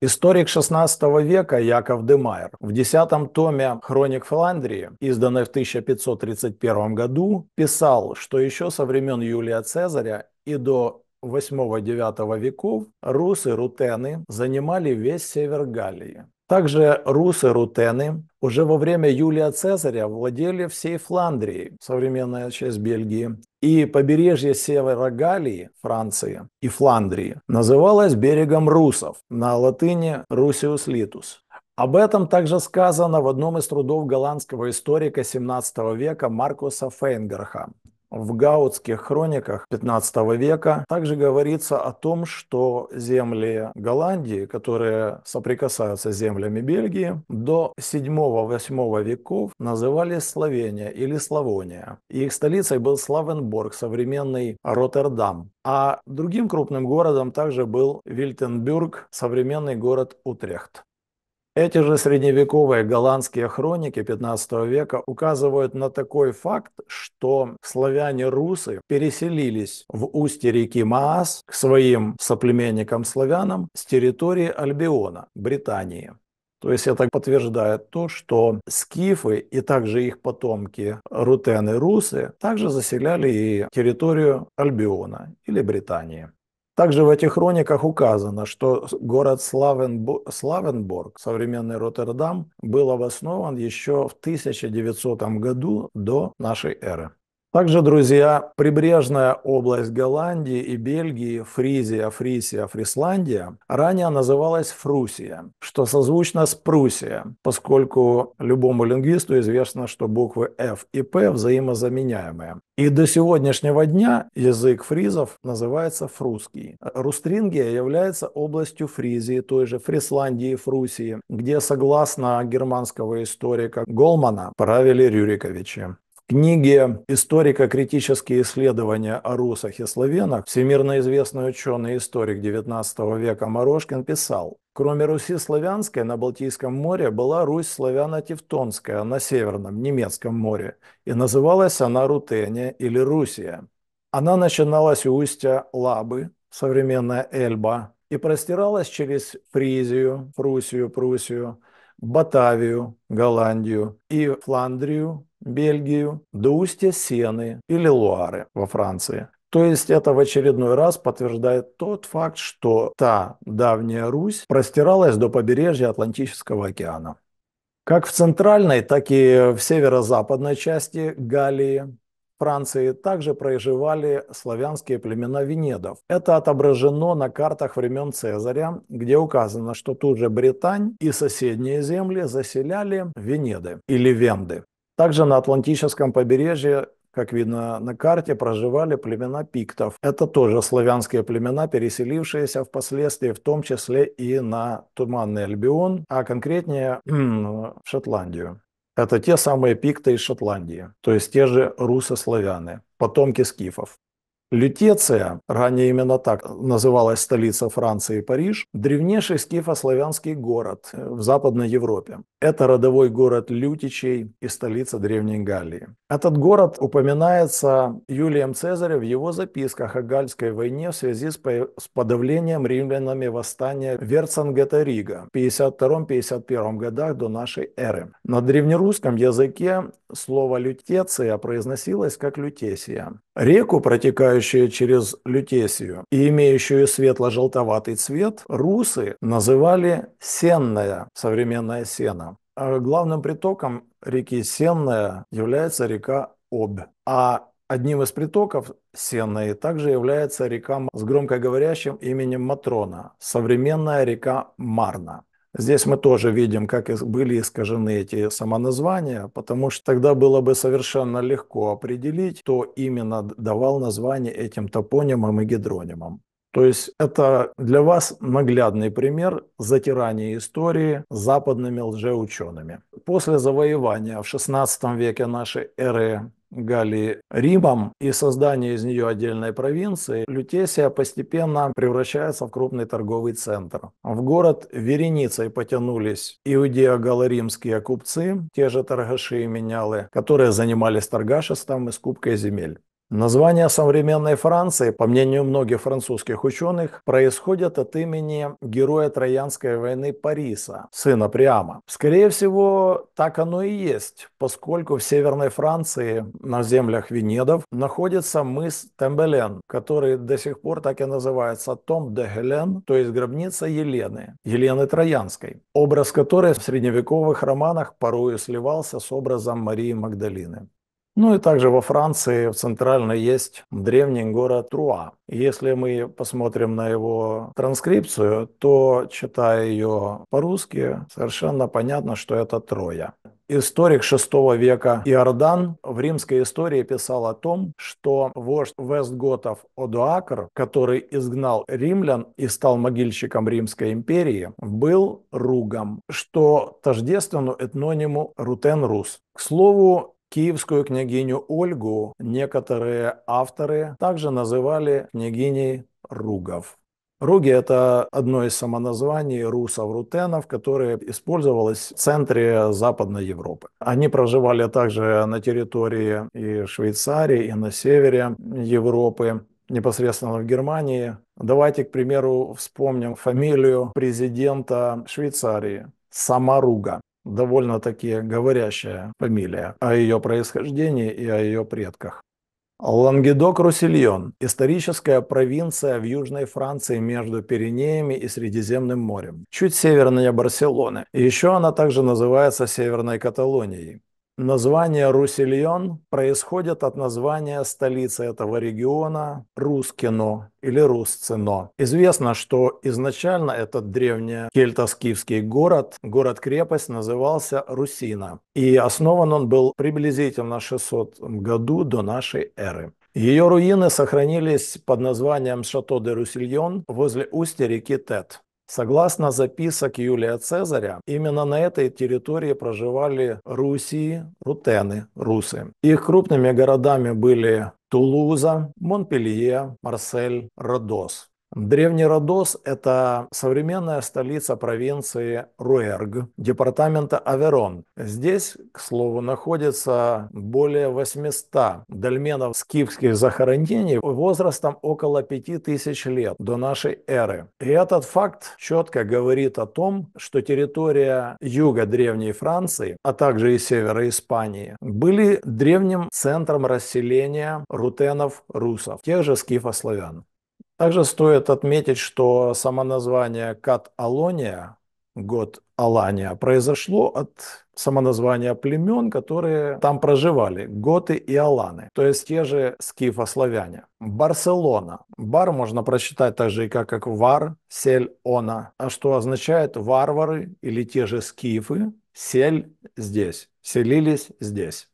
Историк XVI века Яков Демайер в десятом томе «Хроник Фландрии», изданной в 1531 году, писал, что еще со времен Юлия Цезаря и до 8-9 веков русы-рутены занимали весь север Галлии. Также русы, рутены уже во время Юлия Цезаря владели всей Фландрией, современная часть Бельгии, и побережье Севера Галлии, Франции и Фландрии называлось берегом русов, на латыни «русиус литус». Об этом также сказано в одном из трудов голландского историка 17 века Маркуса Фейнгерха в гаутских хрониках 15 века также говорится о том, что земли Голландии, которые соприкасаются с землями Бельгии, до 7-8 веков назывались Словения или Славония. их столицей был Славенборг, современный Роттердам. А другим крупным городом также был Вильтенбюрг, современный город Утрехт. Эти же средневековые голландские хроники 15 века указывают на такой факт, что славяне-русы переселились в устье реки Маас к своим соплеменникам-славянам с территории Альбиона, Британии. То есть это подтверждает то, что скифы и также их потомки рутены-русы также заселяли и территорию Альбиона или Британии. Также в этих хрониках указано, что город Славенбо... Славенборг, современный Роттердам, был обоснован еще в 1900 году до нашей эры. Также, друзья, прибрежная область Голландии и Бельгии, Фризия, Фрисия, Фрисландия ранее называлась Фрусия, что созвучно с Пруссия, поскольку любому лингвисту известно, что буквы F и P взаимозаменяемые. И до сегодняшнего дня язык фризов называется фрусский. Рустрингия является областью Фризии, той же Фрисландии и Фрусии, где, согласно германского историка Голмана, правили Рюриковичи книге историка «Критические исследования о русах и славянах» всемирно известный ученый историк XIX века Морошкин писал, Кроме Руси славянской на Балтийском море была Русь славяно-тевтонская на Северном немецком море, и называлась она Рутения или Русия. Она начиналась у устья Лабы, современная Эльба, и простиралась через Фризию, Пруссию, Пруссию, Батавию, Голландию и Фландрию, Бельгию, до устья Сены или Луары во Франции. То есть это в очередной раз подтверждает тот факт, что та давняя Русь простиралась до побережья Атлантического океана. Как в центральной, так и в северо-западной части Галлии Франции также проживали славянские племена венедов. Это отображено на картах времен Цезаря, где указано, что тут же Британь и соседние земли заселяли венеды или венды. Также на Атлантическом побережье, как видно на карте, проживали племена пиктов. Это тоже славянские племена, переселившиеся впоследствии, в том числе и на Туманный Альбион, а конкретнее в Шотландию. Это те самые пикты из Шотландии, то есть те же русославяне, потомки скифов. Лютеция, ранее именно так называлась столица Франции Париж, древнейший скифославянский город в Западной Европе. Это родовой город Лютичей и столица Древней Галлии. Этот город упоминается Юлием Цезарем в его записках о Гальской войне в связи с подавлением римлянами восстания Верцангета-Рига в 52-51 годах до нашей эры. На древнерусском языке слово «лютеция» произносилось как «лютесия». Реку, протекающую через Лютесию и имеющую светло-желтоватый цвет, русы называли Сенная, современная Сена. А главным притоком реки Сенная является река Обь, а одним из притоков Сенной также является река с громкоговорящим именем Матрона, современная река Марна. Здесь мы тоже видим, как были искажены эти самоназвания, потому что тогда было бы совершенно легко определить, кто именно давал название этим топонимам и гидронимам. То есть это для вас наглядный пример затирания истории западными лжеучеными. После завоевания в XVI веке нашей эры Галлии Римом и создание из нее отдельной провинции, Лютесия постепенно превращается в крупный торговый центр. В город вереницей потянулись иудео-галаримские купцы, те же торгаши и менялы, которые занимались торгашеством и скупкой земель. Название современной Франции, по мнению многих французских ученых, происходит от имени героя Троянской войны Париса, сына Приама. Скорее всего, так оно и есть, поскольку в Северной Франции, на землях Венедов, находится мыс Тембелен, который до сих пор так и называется Том де Гелен, то есть гробница Елены, Елены Троянской, образ которой в средневековых романах порою сливался с образом Марии Магдалины. Ну и также во Франции в центральной есть древний город Труа. Если мы посмотрим на его транскрипцию, то, читая ее по-русски, совершенно понятно, что это Троя. Историк VI века Иордан в римской истории писал о том, что вождь Вестготов Одуакр, который изгнал римлян и стал могильщиком Римской империи, был ругом, что тождественно этнониму Рутен-Рус. К слову, Киевскую княгиню Ольгу некоторые авторы также называли княгиней Ругов. Руги – это одно из самоназваний русов-рутенов, которое использовалось в центре Западной Европы. Они проживали также на территории и Швейцарии, и на севере Европы, непосредственно в Германии. Давайте, к примеру, вспомним фамилию президента Швейцарии – Самаруга довольно-таки говорящая фамилия о ее происхождении и о ее предках. Лангедок-Русильон – историческая провинция в Южной Франции между Пиренеями и Средиземным морем, чуть севернее Барселоны. еще она также называется Северной Каталонией. Название Русильон происходит от названия столицы этого региона Рускино или Русцино. Известно, что изначально этот древний кельтоскифский город, город-крепость, назывался Русина. И основан он был приблизительно 600 году до нашей эры. Ее руины сохранились под названием Шато де Русильон возле устья реки Тет. Согласно записок Юлия Цезаря, именно на этой территории проживали Руси, рутены, русы. Их крупными городами были Тулуза, Монпелье, Марсель, Родос. Древний Родос – это современная столица провинции Руэрг, департамента Аверон. Здесь, к слову, находится более 800 дольменов скифских захоронений возрастом около 5000 лет до нашей эры. И этот факт четко говорит о том, что территория юга Древней Франции, а также и севера Испании, были древним центром расселения рутенов-русов, тех же скифославян. Также стоит отметить, что само название Кат Алония, год Алания, произошло от самоназвания племен, которые там проживали, готы и аланы, то есть те же скифославяне. Барселона. Бар можно прочитать так же и как, как вар, сель, она, а что означает варвары или те же скифы, сель здесь, селились здесь.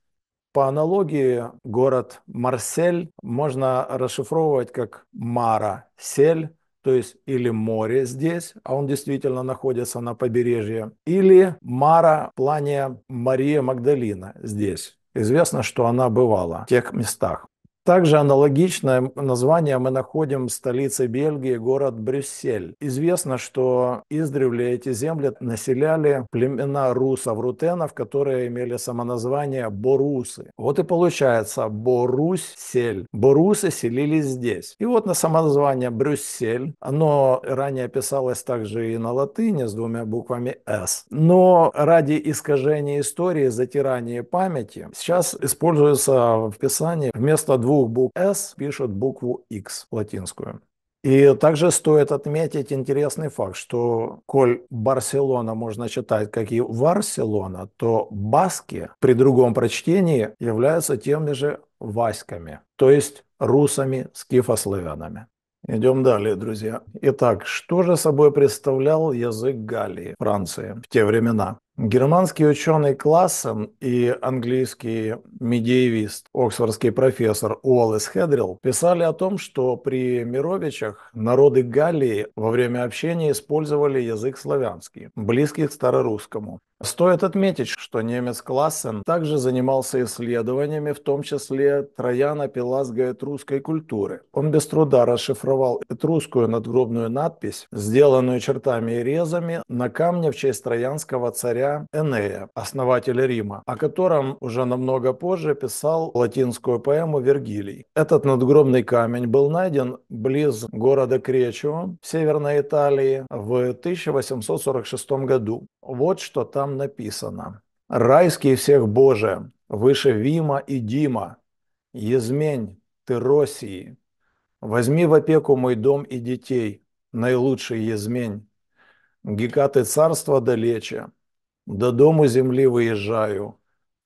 По аналогии город Марсель можно расшифровывать как Мара, Сель, то есть или море здесь, а он действительно находится на побережье, или Мара в плане Мария Магдалина здесь. Известно, что она бывала в тех местах. Также аналогичное название мы находим в столице Бельгии, город Брюссель. Известно, что издревле эти земли населяли племена русов-рутенов, которые имели самоназвание борусы. Вот и получается Борусь-сель. Борусы селились здесь. И вот на самоназвание Брюссель, оно ранее писалось также и на латыни с двумя буквами «с». Но ради искажения истории, затирания памяти, сейчас используется в писании вместо двух двух букв S пишет букву X латинскую. И также стоит отметить интересный факт, что коль Барселона можно читать как и Варселона, то баски при другом прочтении являются теми же васьками, то есть русами, скифославянами. Идем далее, друзья. Итак, что же собой представлял язык Галлии, Франции, в те времена? Германский ученый Классен и английский медиевист, оксфордский профессор Уоллес Хедрил писали о том, что при Мировичах народы Галлии во время общения использовали язык славянский, близкий к старорусскому. Стоит отметить, что немец Классен также занимался исследованиями, в том числе трояна пелазга этрусской культуры. Он без труда расшифровал этрусскую надгробную надпись, сделанную чертами и резами на камне в честь троянского царя царя Энея, основателя Рима, о котором уже намного позже писал латинскую поэму Вергилий. Этот надгробный камень был найден близ города Кречио в Северной Италии в 1846 году. Вот что там написано. «Райский всех Боже, выше Вима и Дима, Езмень, ты России, возьми в опеку мой дом и детей, наилучший Езмень, гекаты царства далече, додому землі виїжджаю.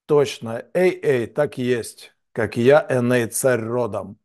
Точно, ей, ей, так єсть, как я, Эней, царь родом.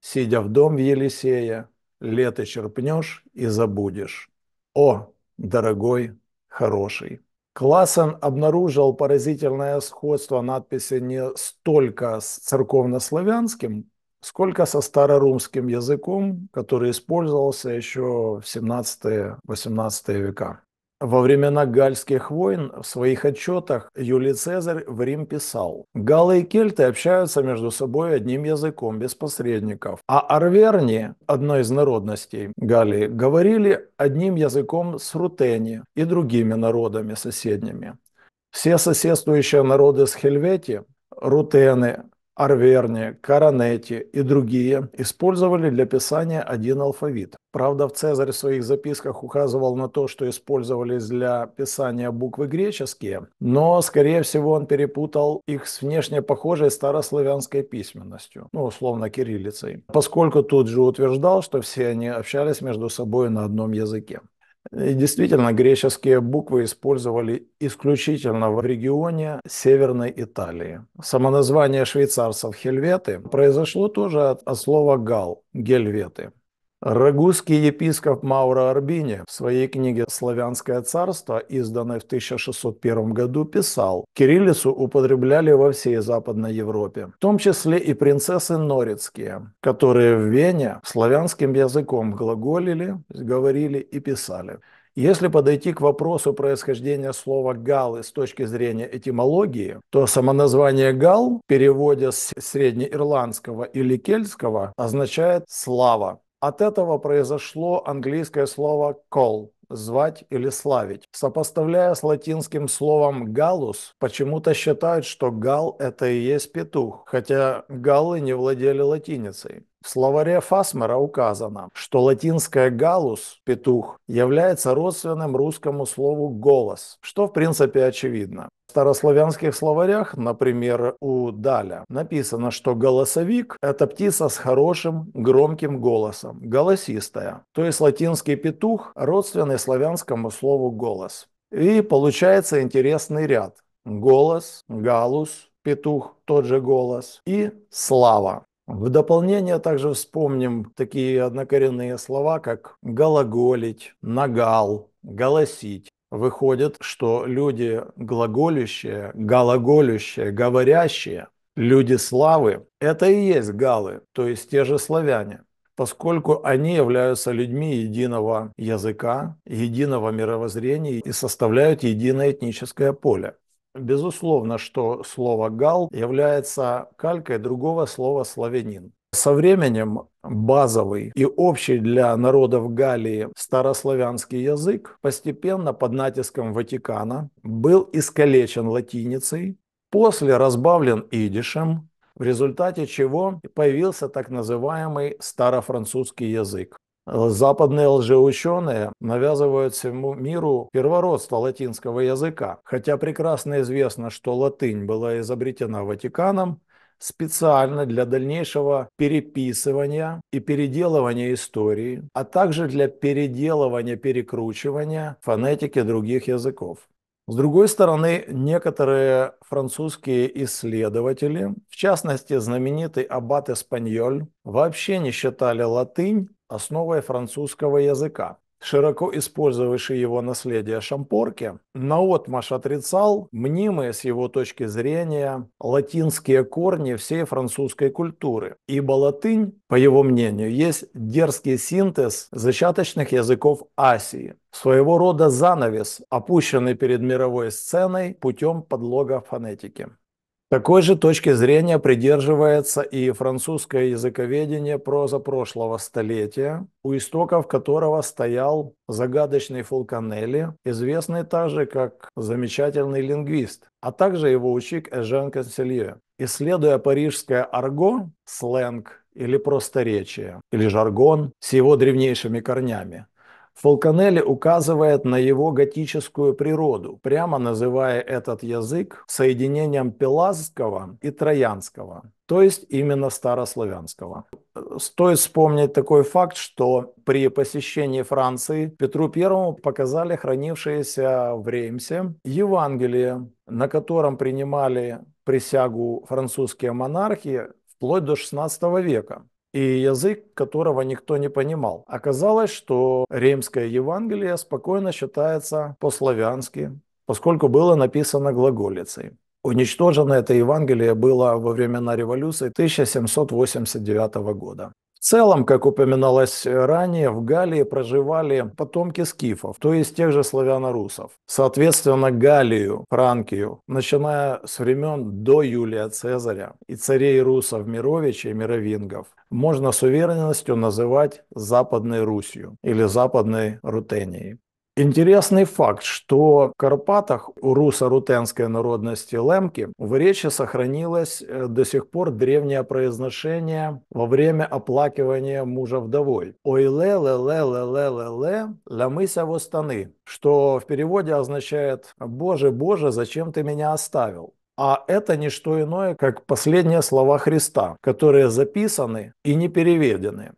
Сидя в дом в Елисея, лето черпнешь и забудешь. О, дорогой, хороший. Классен обнаружил поразительное сходство надписи не столько с церковнославянским, сколько со старорумским языком, который использовался еще в 17-18 века. Во времена гальских войн в своих отчетах Юлий Цезарь в Рим писал, «Галы и кельты общаются между собой одним языком, без посредников, а арверни, одной из народностей Галлии, говорили одним языком с рутени и другими народами соседними. Все соседствующие народы с Хельвети, рутены, арверни, коронети и другие использовали для писания один алфавит. Правда, в Цезарь в своих записках указывал на то, что использовались для писания буквы греческие, но, скорее всего, он перепутал их с внешне похожей старославянской письменностью, ну, условно, кириллицей, поскольку тут же утверждал, что все они общались между собой на одном языке. И действительно, греческие буквы использовали исключительно в регионе Северной Италии. Самоназвание швейцарцев «хельветы» произошло тоже от, от слова «гал» – «гельветы». Рагузский епископ Мауро Арбини в своей книге «Славянское царство», изданной в 1601 году, писал, «Кириллицу употребляли во всей Западной Европе, в том числе и принцессы норицкие, которые в Вене славянским языком глаголили, говорили и писали». Если подойти к вопросу происхождения слова «галы» с точки зрения этимологии, то самоназвание «гал» в переводе с среднеирландского или кельтского означает «слава», от этого произошло английское слово «call» – звать или славить. Сопоставляя с латинским словом «галус», почему-то считают, что «гал» – это и есть петух, хотя галлы не владели латиницей. В словаре Фасмера указано, что латинское «галус» – петух – является родственным русскому слову «голос», что в принципе очевидно старославянских словарях, например, у Даля, написано, что голосовик – это птица с хорошим громким голосом, голосистая, то есть латинский петух, родственный славянскому слову «голос». И получается интересный ряд – голос, галус, петух, тот же голос, и слава. В дополнение также вспомним такие однокоренные слова, как галаголить, «нагал», «голосить» выходит, что люди глаголющие, гологолющие, говорящие, люди славы – это и есть галы, то есть те же славяне, поскольку они являются людьми единого языка, единого мировоззрения и составляют единое этническое поле. Безусловно, что слово «гал» является калькой другого слова «славянин». Со временем базовый и общий для народов Галлии старославянский язык постепенно под натиском Ватикана был искалечен латиницей, после разбавлен идишем, в результате чего появился так называемый старофранцузский язык. Западные лжеученые навязывают всему миру первородство латинского языка, хотя прекрасно известно, что латынь была изобретена Ватиканом, специально для дальнейшего переписывания и переделывания истории, а также для переделывания, перекручивания фонетики других языков. С другой стороны, некоторые французские исследователи, в частности знаменитый аббат Эспаньоль, вообще не считали латынь основой французского языка широко использовавший его наследие Шампорки, наотмашь отрицал мнимые с его точки зрения латинские корни всей французской культуры, ибо латынь, по его мнению, есть дерзкий синтез зачаточных языков Асии, своего рода занавес, опущенный перед мировой сценой путем подлога фонетики. Такой же точки зрения придерживается и французское языковедение проза прошлого столетия, у истоков которого стоял загадочный Фулканелли, известный также как замечательный лингвист, а также его ученик Эжен Конселье. Исследуя парижское арго, сленг или просторечие, или жаргон с его древнейшими корнями, Фолконелли указывает на его готическую природу, прямо называя этот язык соединением пелазского и троянского, то есть именно старославянского. Стоит вспомнить такой факт, что при посещении Франции Петру Первому показали хранившееся в Реймсе Евангелие, на котором принимали присягу французские монархи вплоть до XVI века и язык которого никто не понимал. Оказалось, что римское Евангелие спокойно считается по-славянски, поскольку было написано глаголицей. Уничтожено это Евангелие было во времена революции 1789 года. В целом, как упоминалось ранее, в Галлии проживали потомки скифов, то есть тех же славяно-русов. Соответственно, Галлию, Франкию, начиная с времен до Юлия Цезаря и царей русов Мировича и Мировингов, можно с уверенностью называть Западной Русью или Западной Рутенией. Интересный факт, что в Карпатах у руссо-рутенской народности Лемки в речи сохранилось э, до сих пор древнее произношение во время оплакивания мужа вдовой. Ой ле ле ле ле ле ле ле лямыся во станы, что в переводе означает «Боже, Боже, зачем ты меня оставил?» А это не что иное, как последние слова Христа, которые записаны и не переведены.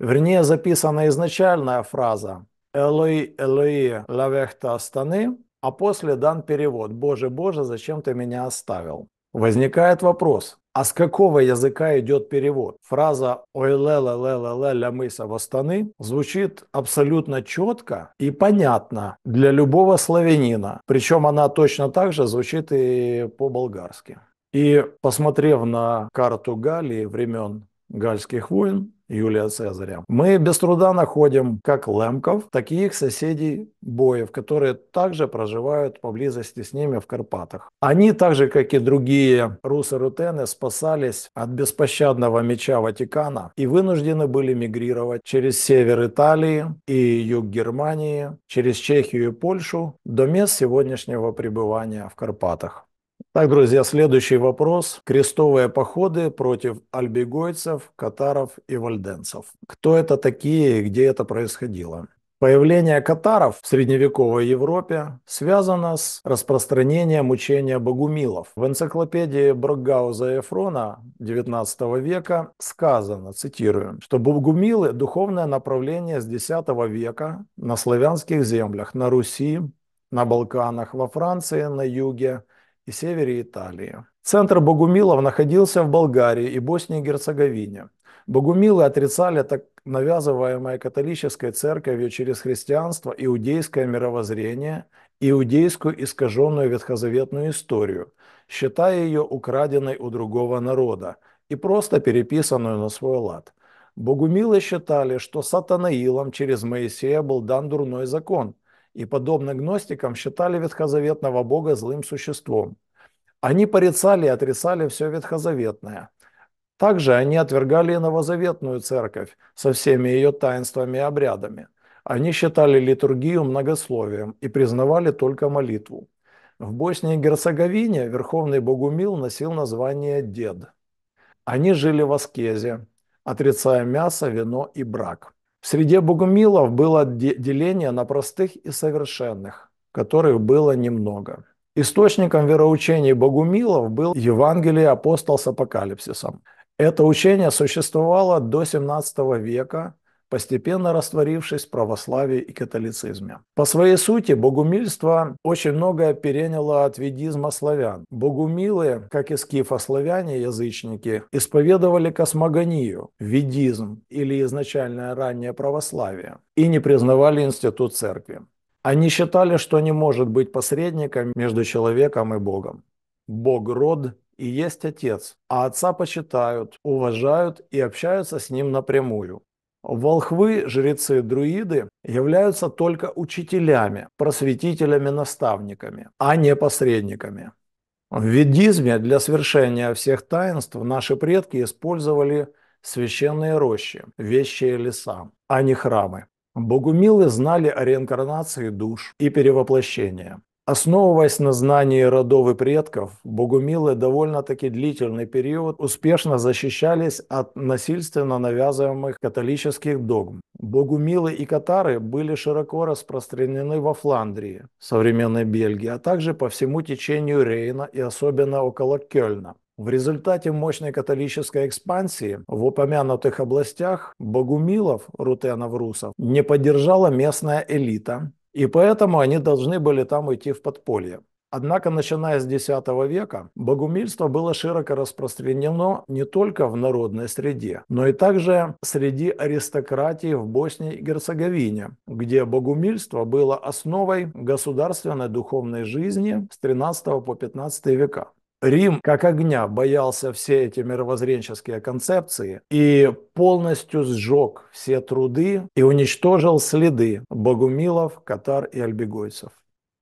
Вернее, записана изначальная фраза Элои, Элои, лавехта астаны, а после дан перевод «Боже, Боже, зачем ты меня оставил?». Возникает вопрос, а с какого языка идет перевод? Фраза «Ой, ле ле ле ле ле ля мыса востаны» звучит абсолютно четко и понятно для любого славянина. Причем она точно так же звучит и по-болгарски. И посмотрев на карту Галии времен Гальских войн Юлия Цезаря. Мы без труда находим как лемков, так их соседей боев, которые также проживают поблизости с ними в Карпатах. Они, так же как и другие русы-рутены, спасались от беспощадного меча Ватикана и вынуждены были мигрировать через север Италии и юг Германии, через Чехию и Польшу до мест сегодняшнего пребывания в Карпатах. Так, друзья, следующий вопрос. Крестовые походы против альбигойцев, катаров и вальденцев. Кто это такие и где это происходило? Появление катаров в средневековой Европе связано с распространением учения богумилов. В энциклопедии Брокгауза и Эфрона XIX века сказано, цитирую, что богумилы – духовное направление с X века на славянских землях, на Руси, на Балканах, во Франции, на юге – и севере Италии. Центр Богумилов находился в Болгарии и Боснии и Герцеговине. Богумилы отрицали так навязываемое католической церковью через христианство иудейское мировоззрение, иудейскую искаженную ветхозаветную историю, считая ее украденной у другого народа и просто переписанную на свой лад. Богумилы считали, что сатанаилам через Моисея был дан дурной закон – и, подобно гностикам, считали ветхозаветного Бога злым существом. Они порицали и отрицали все ветхозаветное. Также они отвергали и новозаветную церковь со всеми ее таинствами и обрядами. Они считали литургию многословием и признавали только молитву. В Боснии и Герцеговине верховный богумил носил название «дед». Они жили в аскезе, отрицая мясо, вино и брак. В среде богумилов было деление на простых и совершенных, которых было немного. Источником вероучений богумилов был Евангелие апостол с апокалипсисом. Это учение существовало до 17 века постепенно растворившись в православии и католицизме. По своей сути, богумильство очень многое переняло от ведизма славян. Богумилы, как и скифославяне, язычники, исповедовали космогонию, ведизм или изначальное раннее православие и не признавали институт церкви. Они считали, что не может быть посредника между человеком и Богом. Бог род и есть отец, а отца почитают, уважают и общаются с ним напрямую. Волхвы, жрецы, друиды являются только учителями, просветителями, наставниками, а не посредниками. В ведизме для свершения всех таинств наши предки использовали священные рощи, вещие леса, а не храмы. Богумилы знали о реинкарнации душ и перевоплощения. Основываясь на знании родов и предков, богумилы довольно-таки длительный период успешно защищались от насильственно навязываемых католических догм. Богумилы и катары были широко распространены во Фландрии, современной Бельгии, а также по всему течению Рейна и особенно около Кёльна. В результате мощной католической экспансии в упомянутых областях богумилов, рутенов-русов, не поддержала местная элита, и поэтому они должны были там уйти в подполье. Однако, начиная с X века, богумильство было широко распространено не только в народной среде, но и также среди аристократии в Боснии и Герцеговине, где богумильство было основой государственной духовной жизни с 13 по 15 века. Рим как огня боялся все эти мировоззренческие концепции и полностью сжег все труды и уничтожил следы богумилов, катар и альбегойцев.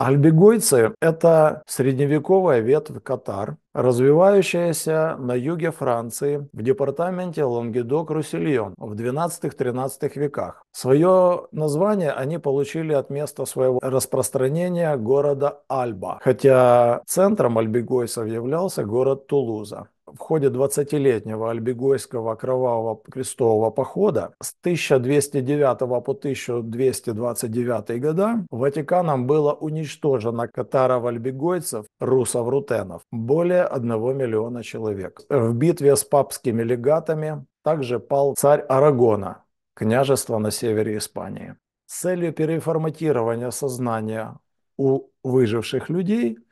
Альбегойцы – это средневековая ветвь Катар, развивающаяся на юге Франции в департаменте Лонгедок-Руссельон в 12-13 веках. Свое название они получили от места своего распространения города Альба, хотя центром альбегойцев являлся город Тулуза в ходе 20-летнего Альбегойского кровавого крестового похода с 1209 по 1229 года Ватиканом было уничтожено катаров-альбегойцев, русов-рутенов, более 1 миллиона человек. В битве с папскими легатами также пал царь Арагона, княжество на севере Испании. С целью переформатирования сознания у выживших людей –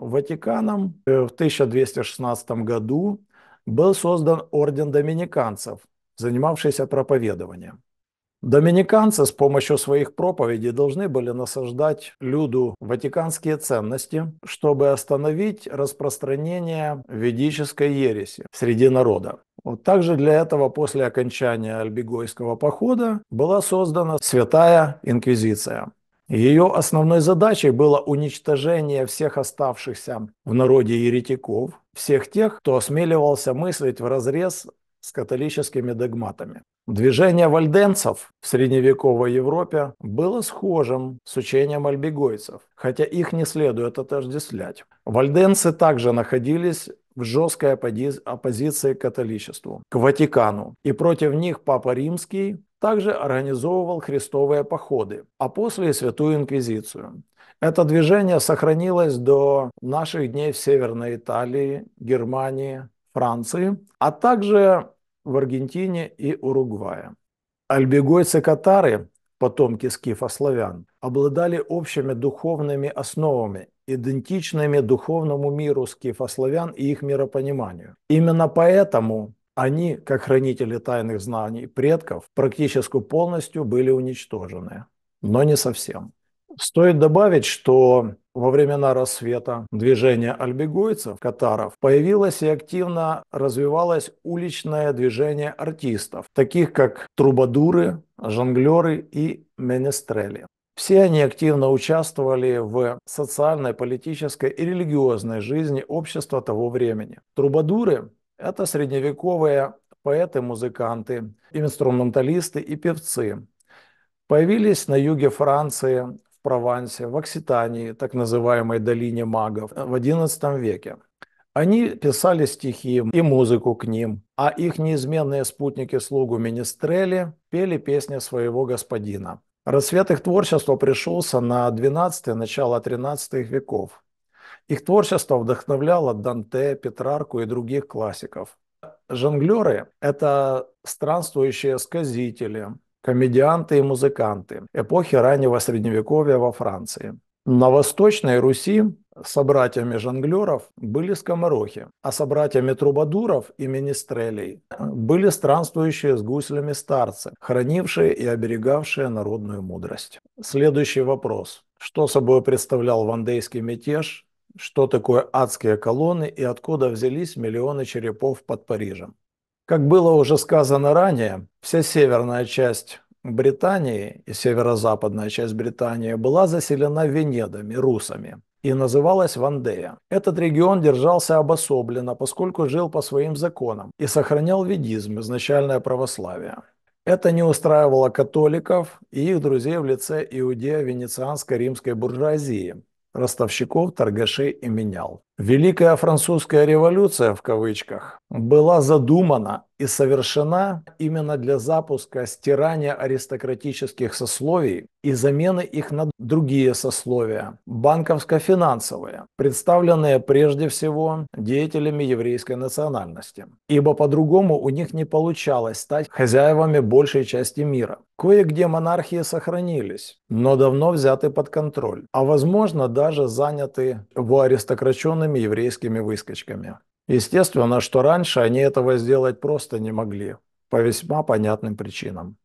Ватиканом э, в 1216 году был создан орден доминиканцев, занимавшийся проповедованием. Доминиканцы с помощью своих проповедей должны были насаждать люду ватиканские ценности, чтобы остановить распространение ведической ереси среди народа. Вот также для этого после окончания Альбигойского похода была создана Святая Инквизиция – ее основной задачей было уничтожение всех оставшихся в народе еретиков, всех тех, кто осмеливался мыслить в разрез с католическими догматами. Движение вальденцев в средневековой Европе было схожим с учением альбегойцев, хотя их не следует отождествлять. Вальденцы также находились в жесткой оппози оппозиции к католичеству, к Ватикану. И против них Папа Римский также организовывал христовые походы, а после и Святую Инквизицию. Это движение сохранилось до наших дней в Северной Италии, Германии, Франции, а также в Аргентине и Уругвае. Альбегойцы-катары, потомки скифославян, обладали общими духовными основами, идентичными духовному миру скифославян и их миропониманию. Именно поэтому они, как хранители тайных знаний предков, практически полностью были уничтожены, но не совсем. Стоит добавить, что во времена рассвета движения альбегойцев, катаров, появилось и активно развивалось уличное движение артистов, таких как трубадуры, жонглеры и менестрели. Все они активно участвовали в социальной, политической и религиозной жизни общества того времени. Трубадуры это средневековые поэты, музыканты, инструменталисты и певцы. Появились на юге Франции, в Провансе, в Окситании, так называемой долине магов, в XI веке. Они писали стихи и музыку к ним, а их неизменные спутники слугу Министрели пели песни своего господина. Рассвет их творчества пришелся на 12 начало 13 веков. Их творчество вдохновляло Данте, Петрарку и других классиков. Жонглеры – это странствующие сказители, комедианты и музыканты эпохи раннего средневековья во Франции. На Восточной Руси собратьями жонглеров были скоморохи, а собратьями трубадуров и министрелей были странствующие с гуслями старцы, хранившие и оберегавшие народную мудрость. Следующий вопрос. Что собой представлял вандейский мятеж что такое адские колонны и откуда взялись миллионы черепов под Парижем. Как было уже сказано ранее, вся северная часть Британии и северо-западная часть Британии была заселена венедами, русами, и называлась Вандея. Этот регион держался обособленно, поскольку жил по своим законам и сохранял ведизм, изначальное православие. Это не устраивало католиков и их друзей в лице иудея венецианской римской буржуазии, ростовщиков, торгашей и менял. Великая французская революция в кавычках была задумана и совершена именно для запуска стирания аристократических сословий и замены их на другие сословия, банковско-финансовые, представленные прежде всего деятелями еврейской национальности, ибо по-другому у них не получалось стать хозяевами большей части мира. Кое-где монархии сохранились, но давно взяты под контроль, а возможно даже заняты в аристократичном отъявленными еврейскими выскочками. Естественно, что раньше они этого сделать просто не могли, по весьма понятным причинам.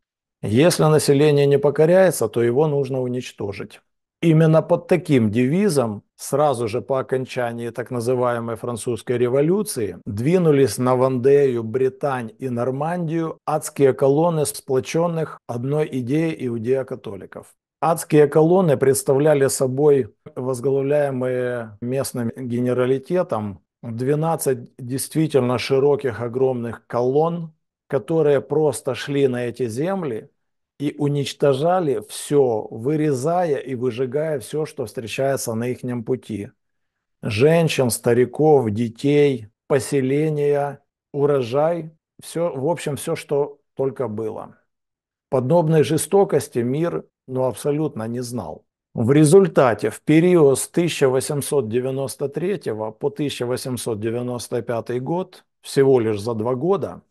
Если население не покоряется, то его нужно уничтожить. Именно под таким девизом сразу же по окончании так называемой французской революции двинулись на Вандею, Британь и Нормандию адские колонны сплоченных одной идеей католиков Адские колонны представляли собой возглавляемые местным генералитетом 12 действительно широких огромных колонн, которые просто шли на эти земли и уничтожали все, вырезая и выжигая все, что встречается на ихнем пути. Женщин, стариков, детей, поселения, урожай, все, в общем, все, что только было. Подобной жестокости мир ну, абсолютно не знал. В результате в период с 1893 по 1895 год, всего лишь за два года,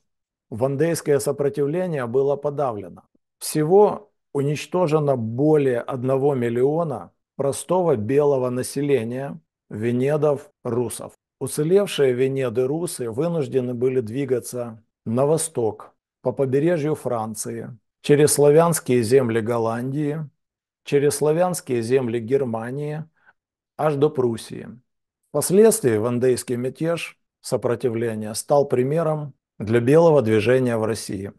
вандейское сопротивление было подавлено. Всего уничтожено более 1 миллиона простого белого населения венедов-русов. Уцелевшие венеды-русы вынуждены были двигаться на восток, по побережью Франции, через славянские земли Голландии, через славянские земли Германии, аж до Пруссии. Впоследствии вандейский мятеж, сопротивление, стал примером для белого движения в России.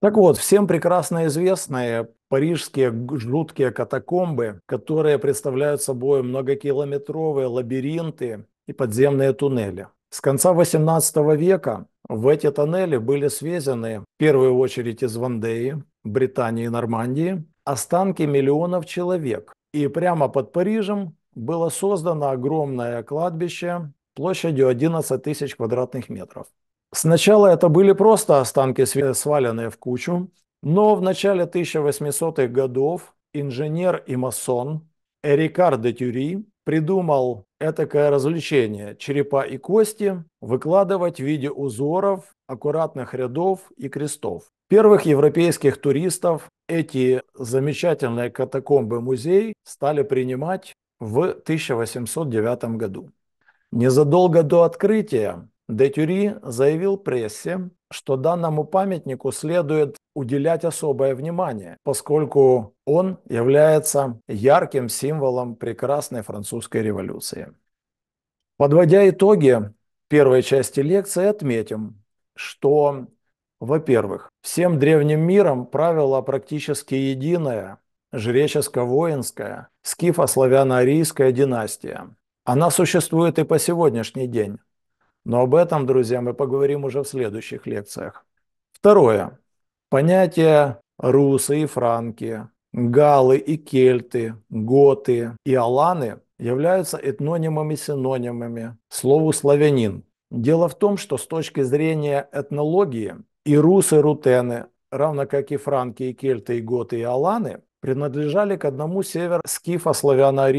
Так вот, всем прекрасно известные парижские жуткие катакомбы, которые представляют собой многокилометровые лабиринты и подземные туннели. С конца 18 века в эти тоннели были свезены в первую очередь из Вандеи, Британии и Нормандии, останки миллионов человек. И прямо под Парижем было создано огромное кладбище площадью 11 тысяч квадратных метров. Сначала это были просто останки, сваленные в кучу, но в начале 1800-х годов инженер и масон Эрикар де Тюри придумал этакое развлечение – черепа и кости выкладывать в виде узоров, аккуратных рядов и крестов. Первых европейских туристов эти замечательные катакомбы музей стали принимать в 1809 году. Незадолго до открытия де Тюри заявил прессе, что данному памятнику следует уделять особое внимание, поскольку он является ярким символом прекрасной французской революции. Подводя итоги первой части лекции, отметим, что во-первых, всем древним миром правило практически единое – жреческо-воинская, скифо-славяно-арийская династия. Она существует и по сегодняшний день. Но об этом, друзья, мы поговорим уже в следующих лекциях. Второе. Понятия русы и франки, галы и кельты, готы и аланы являются этнонимами синонимами слову «славянин». Дело в том, что с точки зрения этнологии – и русы, рутены, равно как и франки, и кельты, и готы, и аланы, принадлежали к одному северо скифо славяно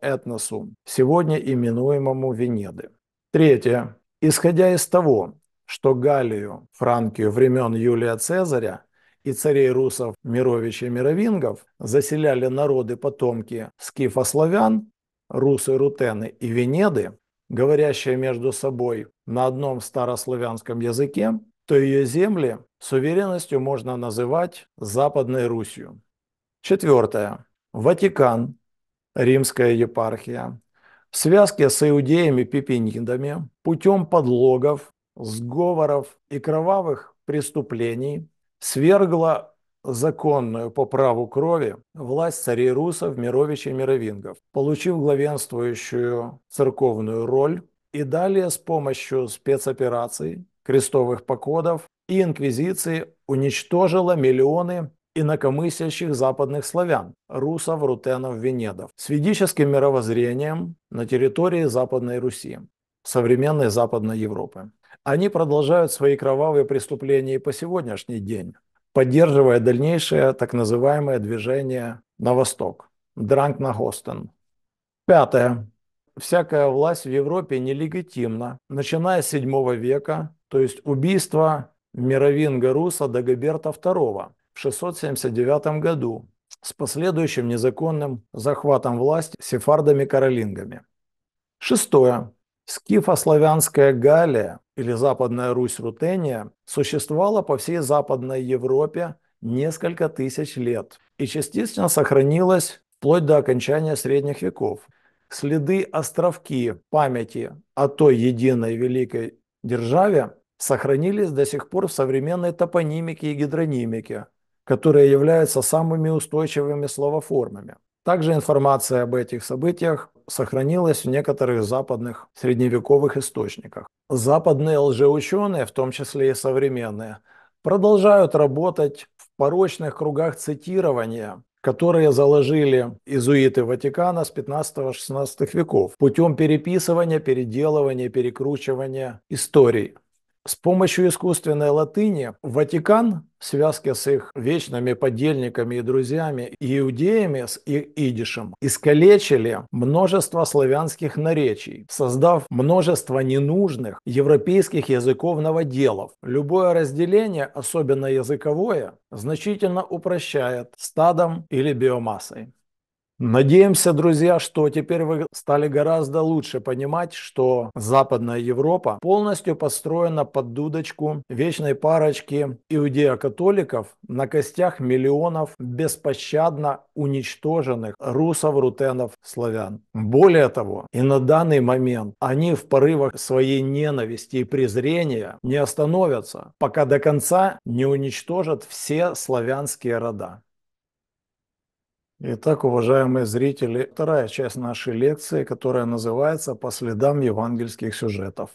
этносу, сегодня именуемому Венеды. Третье. Исходя из того, что Галлию, Франкию времен Юлия Цезаря и царей русов Мирович и Мировингов заселяли народы-потомки скифославян, русы, рутены и венеды, говорящие между собой на одном старославянском языке, то ее земли с уверенностью можно называть Западной Русью. Четвертое. Ватикан, римская епархия, в связке с иудеями-пепенидами путем подлогов, сговоров и кровавых преступлений свергла законную по праву крови власть царей русов, мировичей и мировингов, получив главенствующую церковную роль и далее с помощью спецопераций крестовых походов и инквизиции уничтожила миллионы инакомыслящих западных славян, русов, рутенов, венедов, с ведическим мировоззрением на территории Западной Руси, современной Западной Европы. Они продолжают свои кровавые преступления и по сегодняшний день, поддерживая дальнейшее так называемое движение на восток. Дранг на Гостен. Пятое. Всякая власть в Европе нелегитимна, начиная с VII века то есть убийство Мировинга Руса Дагоберта II в 679 году с последующим незаконным захватом власти сефардами-каролингами. Шестое. Скифославянская Галия или Западная Русь Рутения существовала по всей Западной Европе несколько тысяч лет и частично сохранилась вплоть до окончания Средних веков. Следы островки памяти о той единой великой державе сохранились до сих пор в современной топонимике и гидронимике, которые являются самыми устойчивыми словоформами. Также информация об этих событиях сохранилась в некоторых западных средневековых источниках. Западные лжеученые, в том числе и современные, продолжают работать в порочных кругах цитирования которые заложили изуиты Ватикана с 15-16 веков путем переписывания, переделывания, перекручивания истории. С помощью искусственной латыни Ватикан в связке с их вечными подельниками и друзьями иудеями с их идишем искалечили множество славянских наречий, создав множество ненужных европейских языков новоделов. Любое разделение, особенно языковое, значительно упрощает стадом или биомассой. Надеемся, друзья, что теперь вы стали гораздо лучше понимать, что Западная Европа полностью построена под дудочку вечной парочки иудеокатоликов на костях миллионов беспощадно уничтоженных русов, рутенов, славян. Более того, и на данный момент они в порывах своей ненависти и презрения не остановятся, пока до конца не уничтожат все славянские рода. Итак, уважаемые зрители, вторая часть нашей лекции, которая называется «По следам евангельских сюжетов».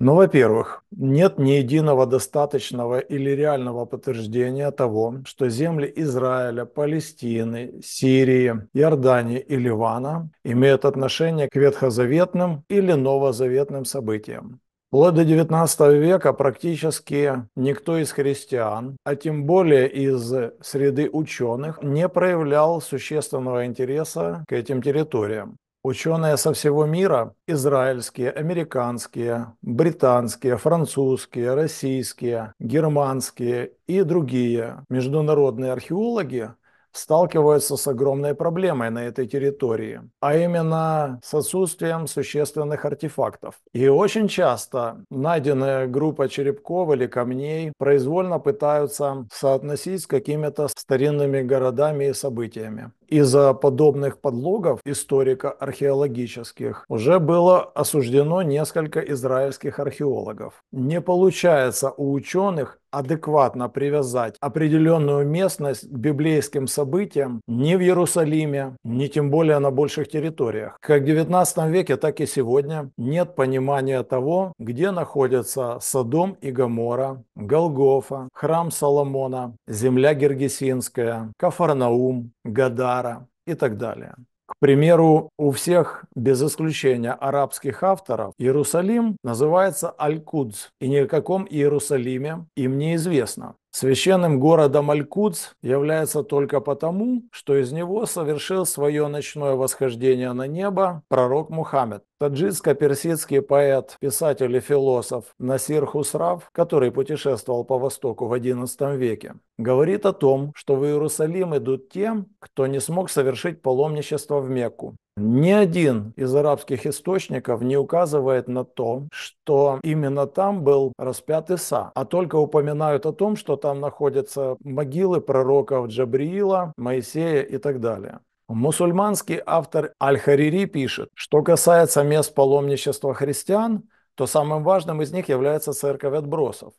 Ну, во-первых, нет ни единого достаточного или реального подтверждения того, что земли Израиля, Палестины, Сирии, Иордании и Ливана имеют отношение к ветхозаветным или новозаветным событиям. Вплоть до XIX века практически никто из христиан, а тем более из среды ученых, не проявлял существенного интереса к этим территориям. Ученые со всего мира, израильские, американские, британские, французские, российские, германские и другие международные археологи сталкиваются с огромной проблемой на этой территории, а именно с отсутствием существенных артефактов. И очень часто найденная группа черепков или камней произвольно пытаются соотносить с какими-то старинными городами и событиями из-за подобных подлогов историко-археологических уже было осуждено несколько израильских археологов. Не получается у ученых адекватно привязать определенную местность к библейским событиям ни в Иерусалиме, ни тем более на больших территориях. Как в XIX веке, так и сегодня нет понимания того, где находятся Содом и Гомора, Голгофа, храм Соломона, земля Гергесинская, Кафарнаум, Гадара и так далее. К примеру, у всех, без исключения арабских авторов, Иерусалим называется Аль-Кудс, и ни о каком Иерусалиме им не известно. Священным городом Алькутс является только потому, что из него совершил свое ночное восхождение на небо пророк Мухаммед. Таджикско-персидский поэт, писатель и философ Насир Хусрав, который путешествовал по Востоку в XI веке, говорит о том, что в Иерусалим идут те, кто не смог совершить паломничество в Мекку. Ни один из арабских источников не указывает на то, что именно там был распят Иса, а только упоминают о том, что там находятся могилы пророков Джабриила, Моисея и так далее. Мусульманский автор Аль-Харири пишет, что касается мест паломничества христиан, то самым важным из них является церковь отбросов.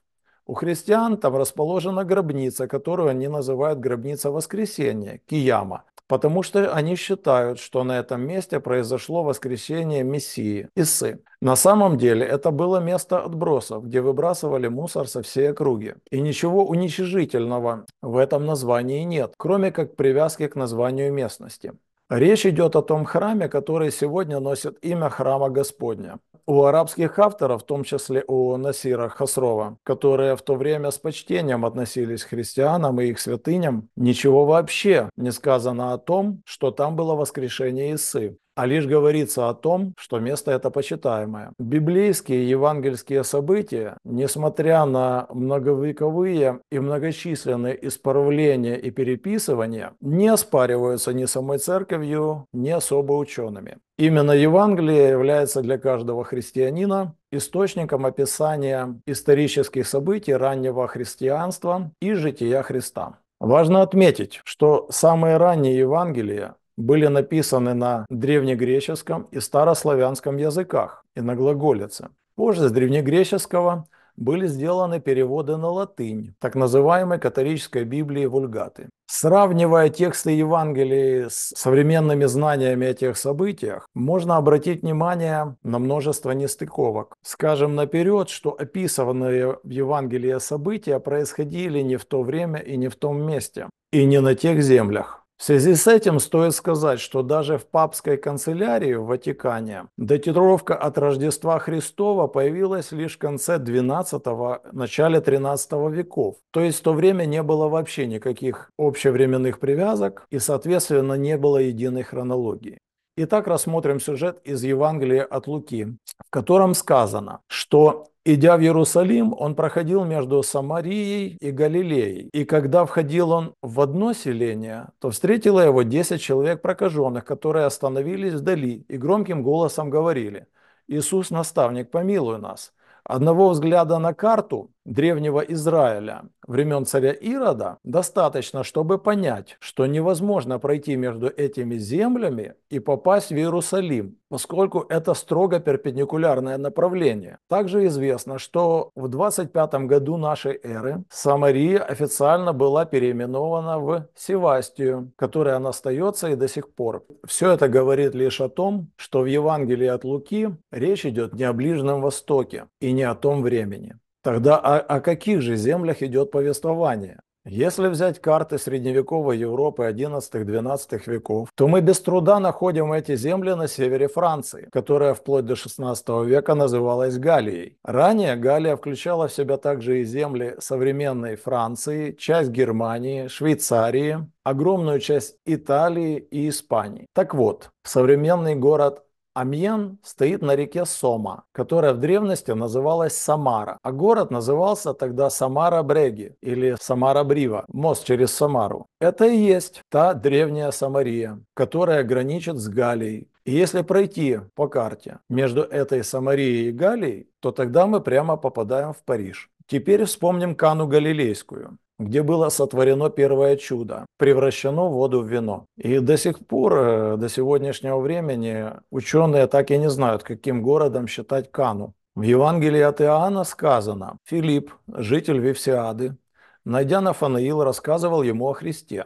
У христиан там расположена гробница, которую они называют гробница воскресения, Кияма, потому что они считают, что на этом месте произошло воскресение Мессии, Исы. На самом деле это было место отбросов, где выбрасывали мусор со всей округи. И ничего уничижительного в этом названии нет, кроме как привязки к названию местности. Речь идет о том храме, который сегодня носит имя храма Господня. У арабских авторов, в том числе у Насира Хасрова, которые в то время с почтением относились к христианам и их святыням, ничего вообще не сказано о том, что там было воскрешение Исы а лишь говорится о том, что место это почитаемое. Библейские евангельские события, несмотря на многовековые и многочисленные исправления и переписывания, не оспариваются ни самой церковью, ни особо учеными. Именно Евангелие является для каждого христианина источником описания исторических событий раннего христианства и жития Христа. Важно отметить, что самые ранние Евангелия были написаны на древнегреческом и старославянском языках и на глаголице. Позже с древнегреческого были сделаны переводы на латынь, так называемой католической Библии Вульгаты. Сравнивая тексты Евангелий с современными знаниями о тех событиях, можно обратить внимание на множество нестыковок. Скажем наперед, что описанные в Евангелии события происходили не в то время и не в том месте, и не на тех землях. В связи с этим стоит сказать, что даже в папской канцелярии в Ватикане датировка от Рождества Христова появилась лишь в конце 12-го, начале 13 веков. То есть в то время не было вообще никаких общевременных привязок и, соответственно, не было единой хронологии. Итак, рассмотрим сюжет из Евангелия от Луки, в котором сказано, что Идя в Иерусалим, он проходил между Самарией и Галилеей. И когда входил он в одно селение, то встретило его десять человек прокаженных, которые остановились вдали и громким голосом говорили, «Иисус, наставник, помилуй нас». Одного взгляда на карту древнего Израиля времен царя Ирода достаточно, чтобы понять, что невозможно пройти между этими землями и попасть в Иерусалим, поскольку это строго перпендикулярное направление. Также известно, что в 25 году нашей эры Самария официально была переименована в Севастию, которая она остается и до сих пор. Все это говорит лишь о том, что в Евангелии от Луки речь идет не о Ближнем Востоке и не о том времени. Тогда о, о каких же землях идет повествование? Если взять карты средневековой Европы 11-12 веков, то мы без труда находим эти земли на севере Франции, которая вплоть до 16 века называлась Галией. Ранее Галия включала в себя также и земли современной Франции, часть Германии, Швейцарии, огромную часть Италии и Испании. Так вот, современный город Амьен стоит на реке Сома, которая в древности называлась Самара, а город назывался тогда Самара-Бреги или Самара-Брива, мост через Самару. Это и есть та древняя Самария, которая граничит с Галией. И если пройти по карте между этой Самарией и Галией, то тогда мы прямо попадаем в Париж. Теперь вспомним Кану Галилейскую где было сотворено первое чудо, превращено воду в вино. И до сих пор, э, до сегодняшнего времени, ученые так и не знают, каким городом считать Кану. В Евангелии от Иоанна сказано, Филипп, житель Вифсиады, найдя Нафанаил, рассказывал ему о Христе.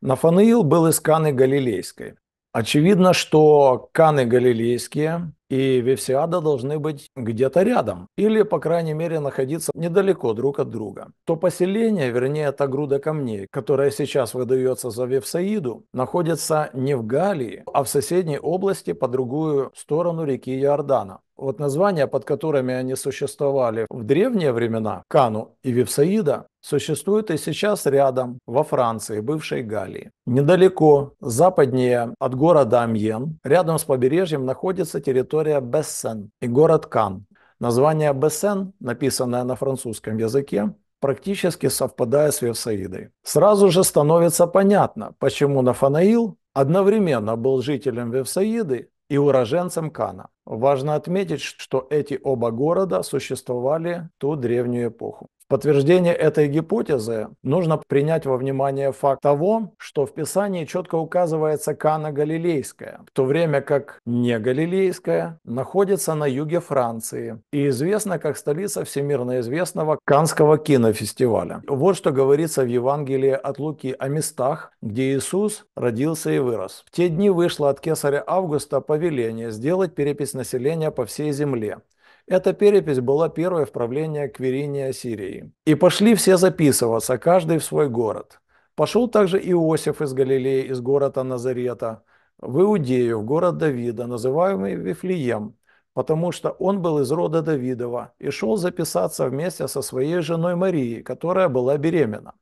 Нафанаил был из Каны Галилейской. Очевидно, что Каны Галилейские и Вивсиада должны быть где-то рядом или, по крайней мере, находиться недалеко друг от друга. То поселение, вернее, та груда камней, которая сейчас выдается за Вевсаиду, находится не в Галии, а в соседней области по другую сторону реки Иордана. Вот названия, под которыми они существовали в древние времена, Кану и Вифсаида, существуют и сейчас рядом, во Франции, бывшей Галлии. Недалеко, западнее от города Амьен, рядом с побережьем находится территория Бессен и город Кан. Название Бессен, написанное на французском языке, практически совпадая с Вифсаидой. Сразу же становится понятно, почему Нафанаил одновременно был жителем Вифсаиды и уроженцем Кана. Важно отметить, что эти оба города существовали в ту древнюю эпоху подтверждение этой гипотезы нужно принять во внимание факт того, что в Писании четко указывается Кана Галилейская, в то время как не Галилейская находится на юге Франции и известна как столица всемирно известного Канского кинофестиваля. Вот что говорится в Евангелии от Луки о местах, где Иисус родился и вырос. В те дни вышло от кесаря Августа повеление сделать перепись населения по всей земле эта перепись была первой в правлении Квериния Сирии. И пошли все записываться, каждый в свой город. Пошел также Иосиф из Галилеи, из города Назарета, в Иудею, в город Давида, называемый Вифлеем, потому что он был из рода Давидова и шел записаться вместе со своей женой Марией, которая была беременна.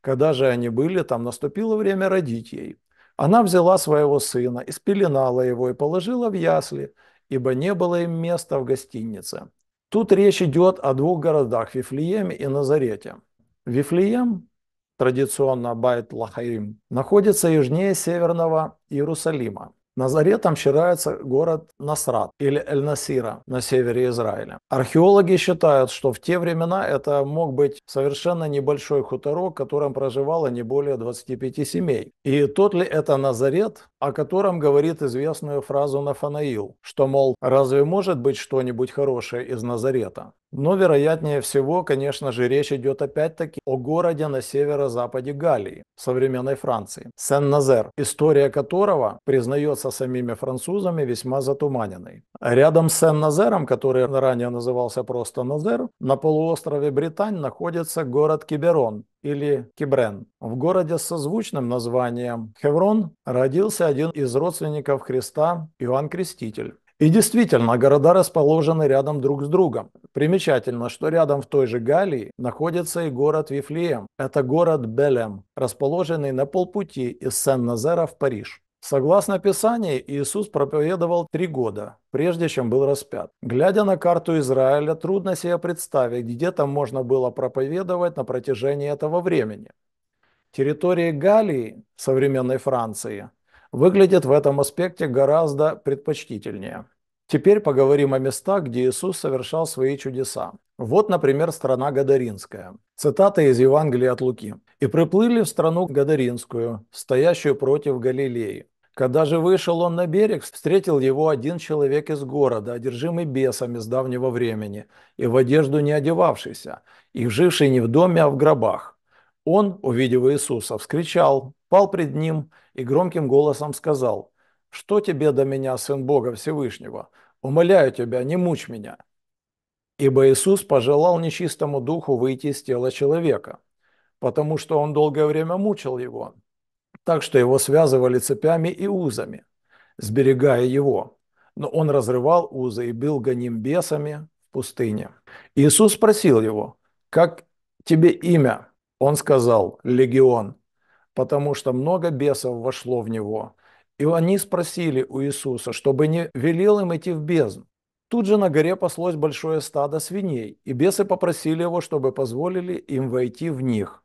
Когда же они были, там наступило время родить ей. Она взяла своего сына, испеленала его и положила в ясли, ибо не было им места в гостинице. Тут речь идет о двух городах – Вифлееме и Назарете. Вифлеем, традиционно Байт Лахаим, находится южнее северного Иерусалима. На там считается город Насрат или Эль-Насира на севере Израиля. Археологи считают, что в те времена это мог быть совершенно небольшой хуторок, в котором проживало не более 25 семей. И тот ли это Назарет, о котором говорит известную фразу Нафанаил, что, мол, разве может быть что-нибудь хорошее из Назарета? Но, вероятнее всего, конечно же, речь идет опять-таки о городе на северо-западе Галлии, современной Франции, Сен-Назер, история которого признается является самими французами весьма затуманенный. Рядом с Сен-Назером, который ранее назывался просто Назер, на полуострове Британь находится город Киберон или Кибрен. В городе с созвучным названием Хеврон родился один из родственников Христа Иоанн Креститель. И действительно, города расположены рядом друг с другом. Примечательно, что рядом в той же Галлии находится и город Вифлеем. Это город Белем, расположенный на полпути из Сен-Назера в Париж. Согласно Писанию, Иисус проповедовал три года, прежде чем был распят. Глядя на карту Израиля, трудно себе представить, где там можно было проповедовать на протяжении этого времени. Территория Галии современной Франции, выглядит в этом аспекте гораздо предпочтительнее. Теперь поговорим о местах, где Иисус совершал свои чудеса. Вот, например, страна Гадаринская. Цитата из Евангелия от Луки. «И приплыли в страну Гадаринскую, стоящую против Галилеи, когда же вышел он на берег, встретил его один человек из города, одержимый бесами с давнего времени, и в одежду не одевавшийся, и живший не в доме, а в гробах. Он, увидев Иисуса, вскричал, пал пред ним и громким голосом сказал, «Что тебе до меня, Сын Бога Всевышнего? Умоляю тебя, не мучь меня». Ибо Иисус пожелал нечистому духу выйти из тела человека, потому что он долгое время мучил его, так что его связывали цепями и узами, сберегая его. Но он разрывал узы и был гоним бесами в пустыне. Иисус спросил его, «Как тебе имя?» Он сказал, «Легион», потому что много бесов вошло в него. И они спросили у Иисуса, чтобы не велел им идти в бездну. Тут же на горе послось большое стадо свиней, и бесы попросили его, чтобы позволили им войти в них.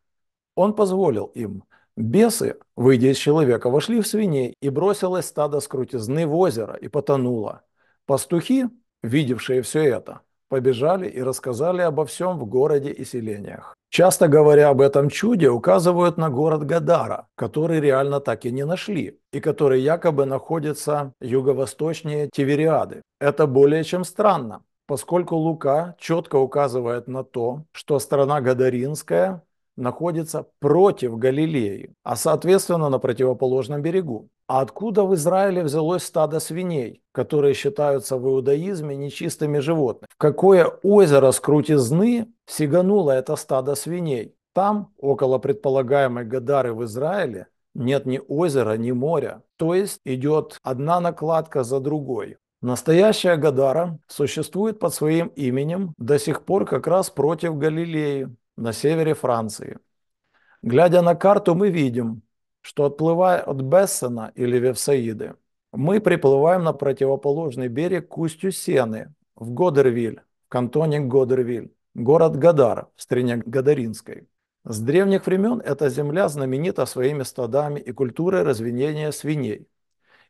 Он позволил им – Бесы, выйдя из человека, вошли в свиней, и бросилось стадо с крутизны в озеро, и потонуло. Пастухи, видевшие все это, побежали и рассказали обо всем в городе и селениях. Часто говоря об этом чуде, указывают на город Гадара, который реально так и не нашли, и который якобы находится юго-восточнее Тивериады. Это более чем странно, поскольку Лука четко указывает на то, что страна Гадаринская находится против Галилеи, а соответственно на противоположном берегу. А откуда в Израиле взялось стадо свиней, которые считаются в иудаизме нечистыми животными? В какое озеро с крутизны сигануло это стадо свиней? Там, около предполагаемой Гадары в Израиле, нет ни озера, ни моря. То есть идет одна накладка за другой. Настоящая Гадара существует под своим именем до сих пор как раз против Галилеи, на севере Франции. Глядя на карту, мы видим, что отплывая от Бессена или Вевсаиды, мы приплываем на противоположный берег к Сены в Годервиль, в кантоне Годервиль, город Гадар в стране Гадаринской. С древних времен эта земля знаменита своими стадами и культурой разведения свиней.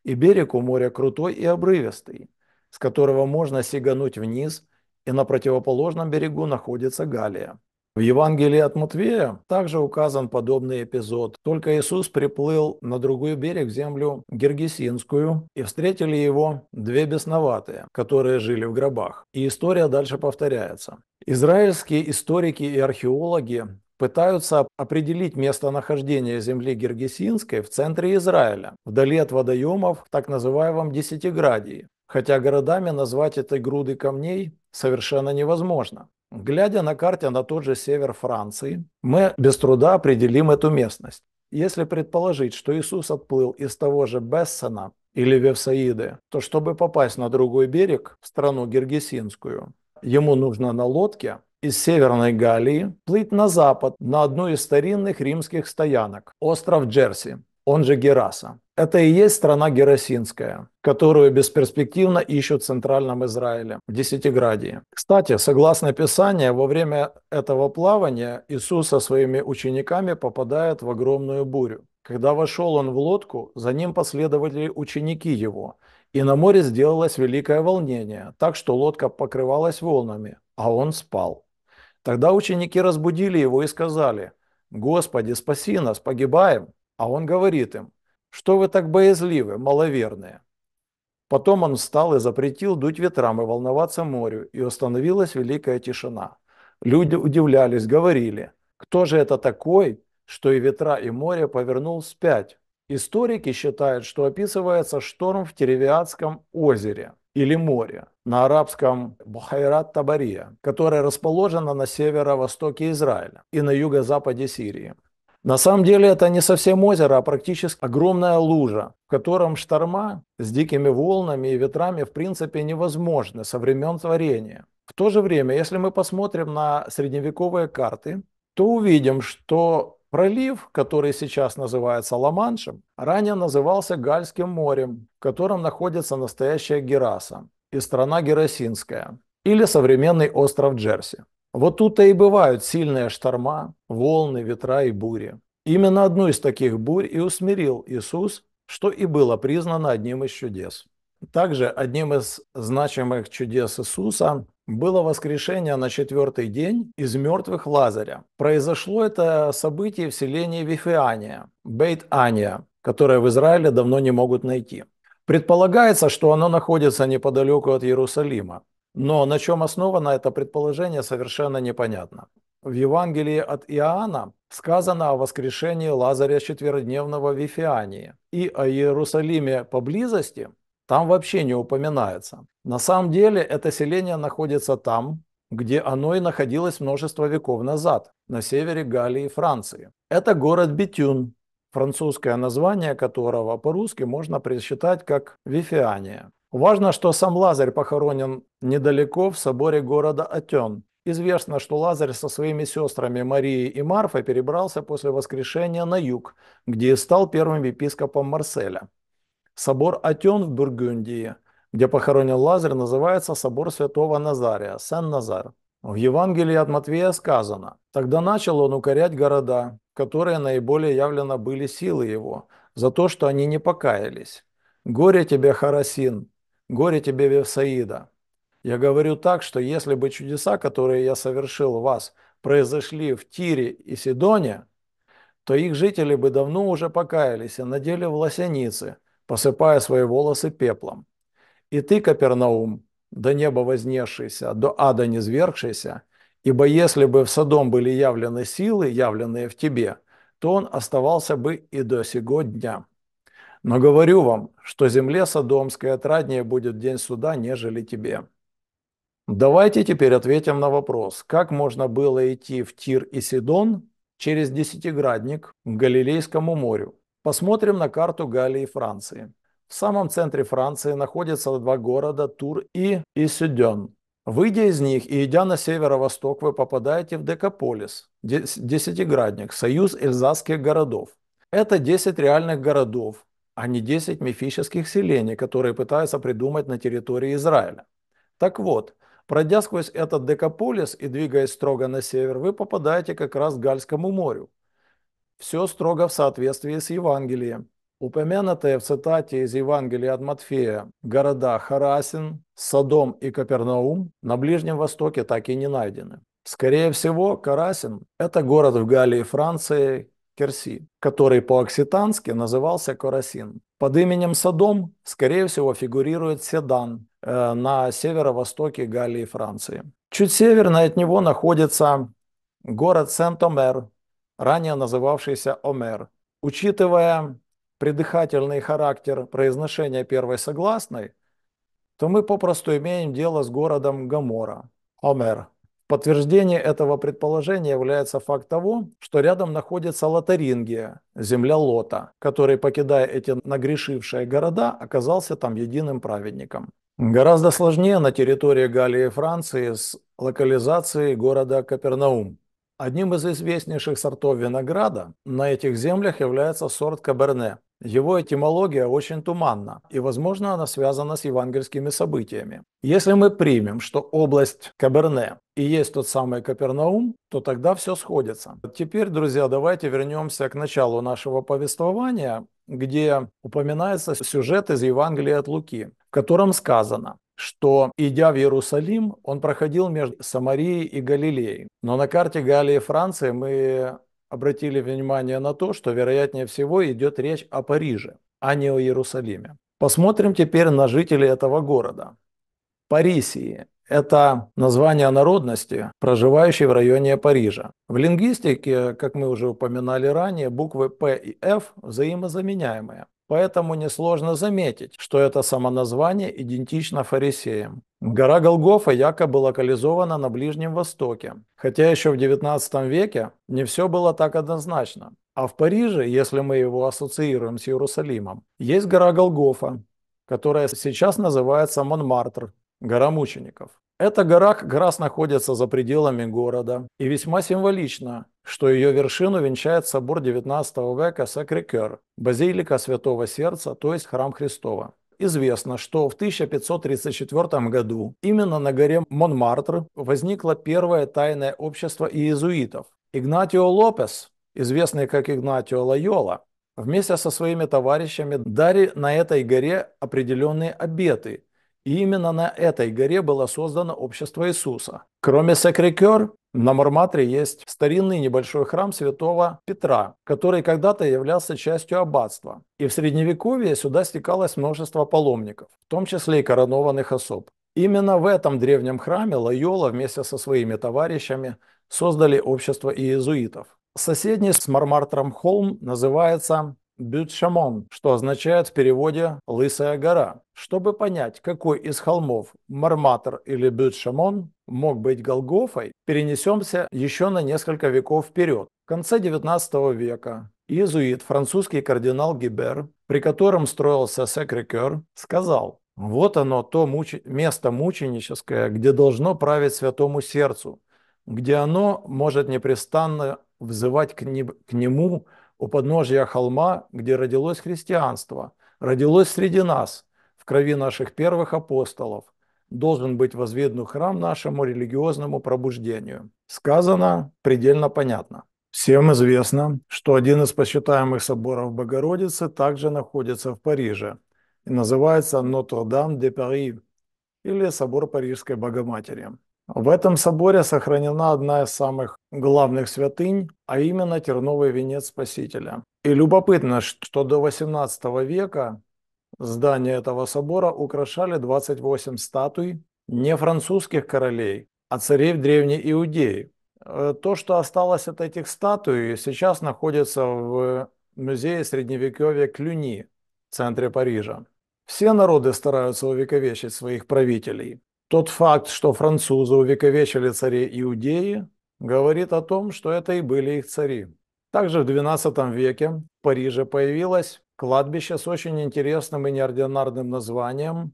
И берег у моря крутой и обрывистый, с которого можно сигануть вниз, и на противоположном берегу находится Галия. В Евангелии от Матвея также указан подобный эпизод. Только Иисус приплыл на другой берег землю Гергесинскую, и встретили его две бесноватые, которые жили в гробах. И история дальше повторяется. Израильские историки и археологи пытаются определить местонахождение земли Гергесинской в центре Израиля, вдали от водоемов в так называемом Десятиградии, хотя городами назвать этой груды камней совершенно невозможно. Глядя на карте на тот же север Франции, мы без труда определим эту местность. Если предположить, что Иисус отплыл из того же Бессона или Вевсаиды, то чтобы попасть на другой берег, в страну Гергесинскую, ему нужно на лодке из Северной Галии плыть на запад на одну из старинных римских стоянок – остров Джерси, он же Гераса. Это и есть страна Герасинская, которую бесперспективно ищут в Центральном Израиле, в Десятиградии. Кстати, согласно Писанию, во время этого плавания Иисус со своими учениками попадает в огромную бурю. Когда вошел он в лодку, за ним последовали ученики его, и на море сделалось великое волнение, так что лодка покрывалась волнами, а он спал. Тогда ученики разбудили его и сказали, «Господи, спаси нас, погибаем!» А он говорит им, что вы так боязливы, маловерные? Потом он встал и запретил дуть ветрам и волноваться морю, и установилась великая тишина. Люди удивлялись, говорили, кто же это такой, что и ветра, и море повернул спять? Историки считают, что описывается шторм в Теревиатском озере или море на арабском Бухайрат Табария, которое расположено на северо-востоке Израиля и на юго-западе Сирии. На самом деле это не совсем озеро, а практически огромная лужа, в котором шторма с дикими волнами и ветрами в принципе невозможны со времен творения. В то же время, если мы посмотрим на средневековые карты, то увидим, что пролив, который сейчас называется Ла-Маншем, ранее назывался Гальским морем, в котором находится настоящая Гераса и страна Герасинская, или современный остров Джерси. Вот тут-то и бывают сильные шторма, волны, ветра и бури. Именно одну из таких бурь и усмирил Иисус, что и было признано одним из чудес. Также одним из значимых чудес Иисуса было воскрешение на четвертый день из мертвых Лазаря. Произошло это событие в селении Вифеания, Бейт-Ания, которое в Израиле давно не могут найти. Предполагается, что оно находится неподалеку от Иерусалима. Но на чем основано это предположение, совершенно непонятно. В Евангелии от Иоанна сказано о воскрешении Лазаря четверодневного в Вифиании и о Иерусалиме поблизости там вообще не упоминается. На самом деле это селение находится там, где оно и находилось множество веков назад, на севере Галлии Франции. Это город Бетюн, французское название которого по-русски можно присчитать как Вифиания. Важно, что сам Лазарь похоронен недалеко в соборе города Атен. Известно, что Лазарь со своими сестрами Марией и Марфой перебрался после воскрешения на юг, где стал первым епископом Марселя. Собор Атен в Бургундии, где похоронен Лазарь, называется собор святого Назария, Сен-Назар. В Евангелии от Матвея сказано, «Тогда начал он укорять города, которые наиболее явлено были силы его, за то, что они не покаялись. Горе тебе, Харасин, Горе тебе, Вевсаида. Я говорю так, что если бы чудеса, которые я совершил у вас, произошли в Тире и Сидоне, то их жители бы давно уже покаялись и надели в власяницы, посыпая свои волосы пеплом. И ты, Капернаум, до неба вознесшийся, до ада низвергшийся, ибо если бы в Содом были явлены силы, явленные в тебе, то он оставался бы и до сего дня». Но говорю вам, что земле Содомской отраднее будет день суда, нежели тебе. Давайте теперь ответим на вопрос, как можно было идти в Тир и Сидон через Десятиградник к Галилейскому морю. Посмотрим на карту Галлии Франции. В самом центре Франции находятся два города Тур и Исидон. Выйдя из них и идя на северо-восток, вы попадаете в Декаполис, Десятиградник, союз эльзасских городов. Это 10 реальных городов, а не 10 мифических селений, которые пытаются придумать на территории Израиля. Так вот, пройдя сквозь этот Декаполис и двигаясь строго на север, вы попадаете как раз к Гальскому морю. Все строго в соответствии с Евангелием. Упомянутые в цитате из Евангелия от Матфея города Харасин, Содом и Капернаум на Ближнем Востоке так и не найдены. Скорее всего, Карасин – это город в Галлии Франции, Керси, который по-окситански назывался Корасин. Под именем Садом, скорее всего, фигурирует Седан э, на северо-востоке Галлии Франции. Чуть северно от него находится город Сент-Омер, ранее называвшийся Омер. Учитывая придыхательный характер произношения первой согласной, то мы попросту имеем дело с городом Гамора, Омер. Подтверждение этого предположения является факт того, что рядом находится Лотарингия, земля Лота, который, покидая эти нагрешившие города, оказался там единым праведником. Гораздо сложнее на территории Галлии и Франции с локализацией города Капернаум. Одним из известнейших сортов винограда на этих землях является сорт Каберне, его этимология очень туманна, и, возможно, она связана с евангельскими событиями. Если мы примем, что область Каберне и есть тот самый Капернаум, то тогда все сходится. Теперь, друзья, давайте вернемся к началу нашего повествования, где упоминается сюжет из Евангелия от Луки, в котором сказано, что, идя в Иерусалим, он проходил между Самарией и Галилеей. Но на карте Галлии и Франции мы обратили внимание на то, что вероятнее всего идет речь о Париже, а не о Иерусалиме. Посмотрим теперь на жителей этого города. Парисии – это название народности, проживающей в районе Парижа. В лингвистике, как мы уже упоминали ранее, буквы П и Ф взаимозаменяемые. Поэтому несложно заметить, что это самоназвание идентично фарисеям. Гора Голгофа якобы локализована на Ближнем Востоке, хотя еще в XIX веке не все было так однозначно. А в Париже, если мы его ассоциируем с Иерусалимом, есть гора Голгофа, которая сейчас называется Монмартр, гора мучеников. Эта гора как раз находится за пределами города, и весьма символично, что ее вершину венчает собор XIX века Сакрикер, базилика Святого Сердца, то есть храм Христова известно, что в 1534 году именно на горе Монмартр возникло первое тайное общество иезуитов. Игнатио Лопес, известный как Игнатио Лайола, вместе со своими товарищами дали на этой горе определенные обеты. И именно на этой горе было создано общество Иисуса. Кроме Секрекер, на Марматре есть старинный небольшой храм святого Петра, который когда-то являлся частью аббатства. И в Средневековье сюда стекалось множество паломников, в том числе и коронованных особ. Именно в этом древнем храме Лайола вместе со своими товарищами создали общество иезуитов. Соседний с Мармартром холм называется Бютшамон, что означает в переводе «лысая гора». Чтобы понять, какой из холмов Марматор или Бютшамон мог быть Голгофой, перенесемся еще на несколько веков вперед. В конце XIX века иезуит французский кардинал Гибер, при котором строился Секрекер, сказал, вот оно то муч... место мученическое, где должно править святому сердцу, где оно может непрестанно взывать к, не... к нему у подножья холма, где родилось христианство, родилось среди нас, в крови наших первых апостолов, должен быть возведен храм нашему религиозному пробуждению. Сказано предельно понятно. Всем известно, что один из посчитаемых соборов Богородицы также находится в Париже и называется Нотр-Дам-де-Пари или Собор Парижской Богоматери. В этом соборе сохранена одна из самых главных святынь, а именно терновый венец Спасителя. И любопытно, что до XVIII века здание этого собора украшали 28 статуй не французских королей, а царей Древней Иудеи. Э, то, что осталось от этих статуй, сейчас находится в музее Средневековья Клюни в центре Парижа. Все народы стараются увековечить своих правителей, тот факт, что французы увековечили царей Иудеи, говорит о том, что это и были их цари. Также в XII веке в Париже появилось кладбище с очень интересным и неординарным названием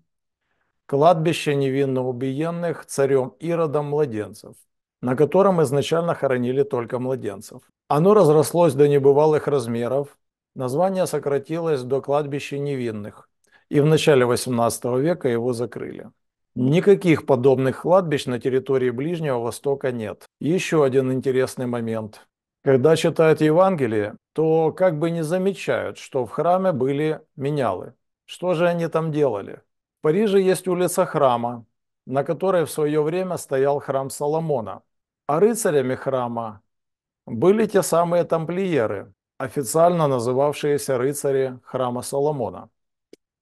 «Кладбище невинно убиенных царем Иродом младенцев», на котором изначально хоронили только младенцев. Оно разрослось до небывалых размеров, название сократилось до кладбища невинных, и в начале XVIII века его закрыли. Никаких подобных кладбищ на территории Ближнего Востока нет. Еще один интересный момент. Когда читают Евангелие, то как бы не замечают, что в храме были менялы. Что же они там делали? В Париже есть улица храма, на которой в свое время стоял храм Соломона. А рыцарями храма были те самые тамплиеры, официально называвшиеся рыцари храма Соломона.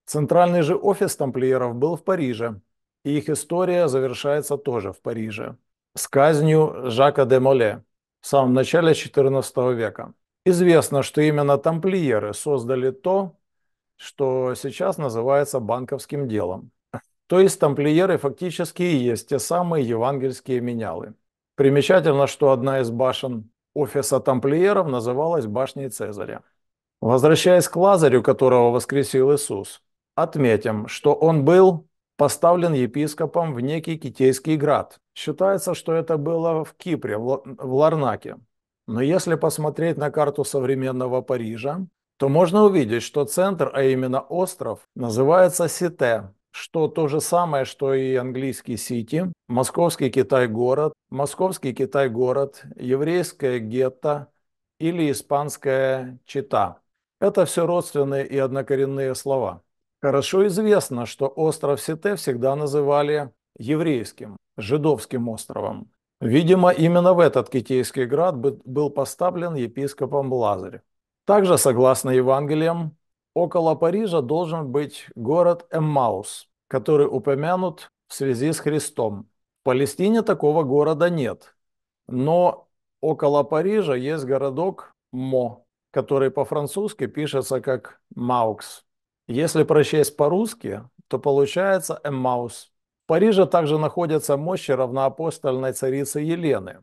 Центральный же офис тамплиеров был в Париже, и их история завершается тоже в Париже с казнью Жака де Моле в самом начале XIV века. Известно, что именно тамплиеры создали то, что сейчас называется банковским делом. То есть тамплиеры фактически и есть те самые евангельские менялы. Примечательно, что одна из башен офиса тамплиеров называлась башней Цезаря. Возвращаясь к Лазарю, которого воскресил Иисус, отметим, что он был поставлен епископом в некий Китейский град. Считается, что это было в Кипре, в Ларнаке. Но если посмотреть на карту современного Парижа, то можно увидеть, что центр, а именно остров, называется Сите, что то же самое, что и английский Сити, московский Китай-город, московский Китай-город, еврейское гетто или испанская Чита. Это все родственные и однокоренные слова. Хорошо известно, что остров Сите всегда называли еврейским, жидовским островом. Видимо, именно в этот Китейский град был поставлен епископом Лазарь. Также, согласно Евангелиям, около Парижа должен быть город Эммаус, который упомянут в связи с Христом. В Палестине такого города нет, но около Парижа есть городок Мо, который по-французски пишется как Маукс. Если прочесть по-русски, то получается Эммаус. В Париже также находятся мощи равноапостольной царицы Елены,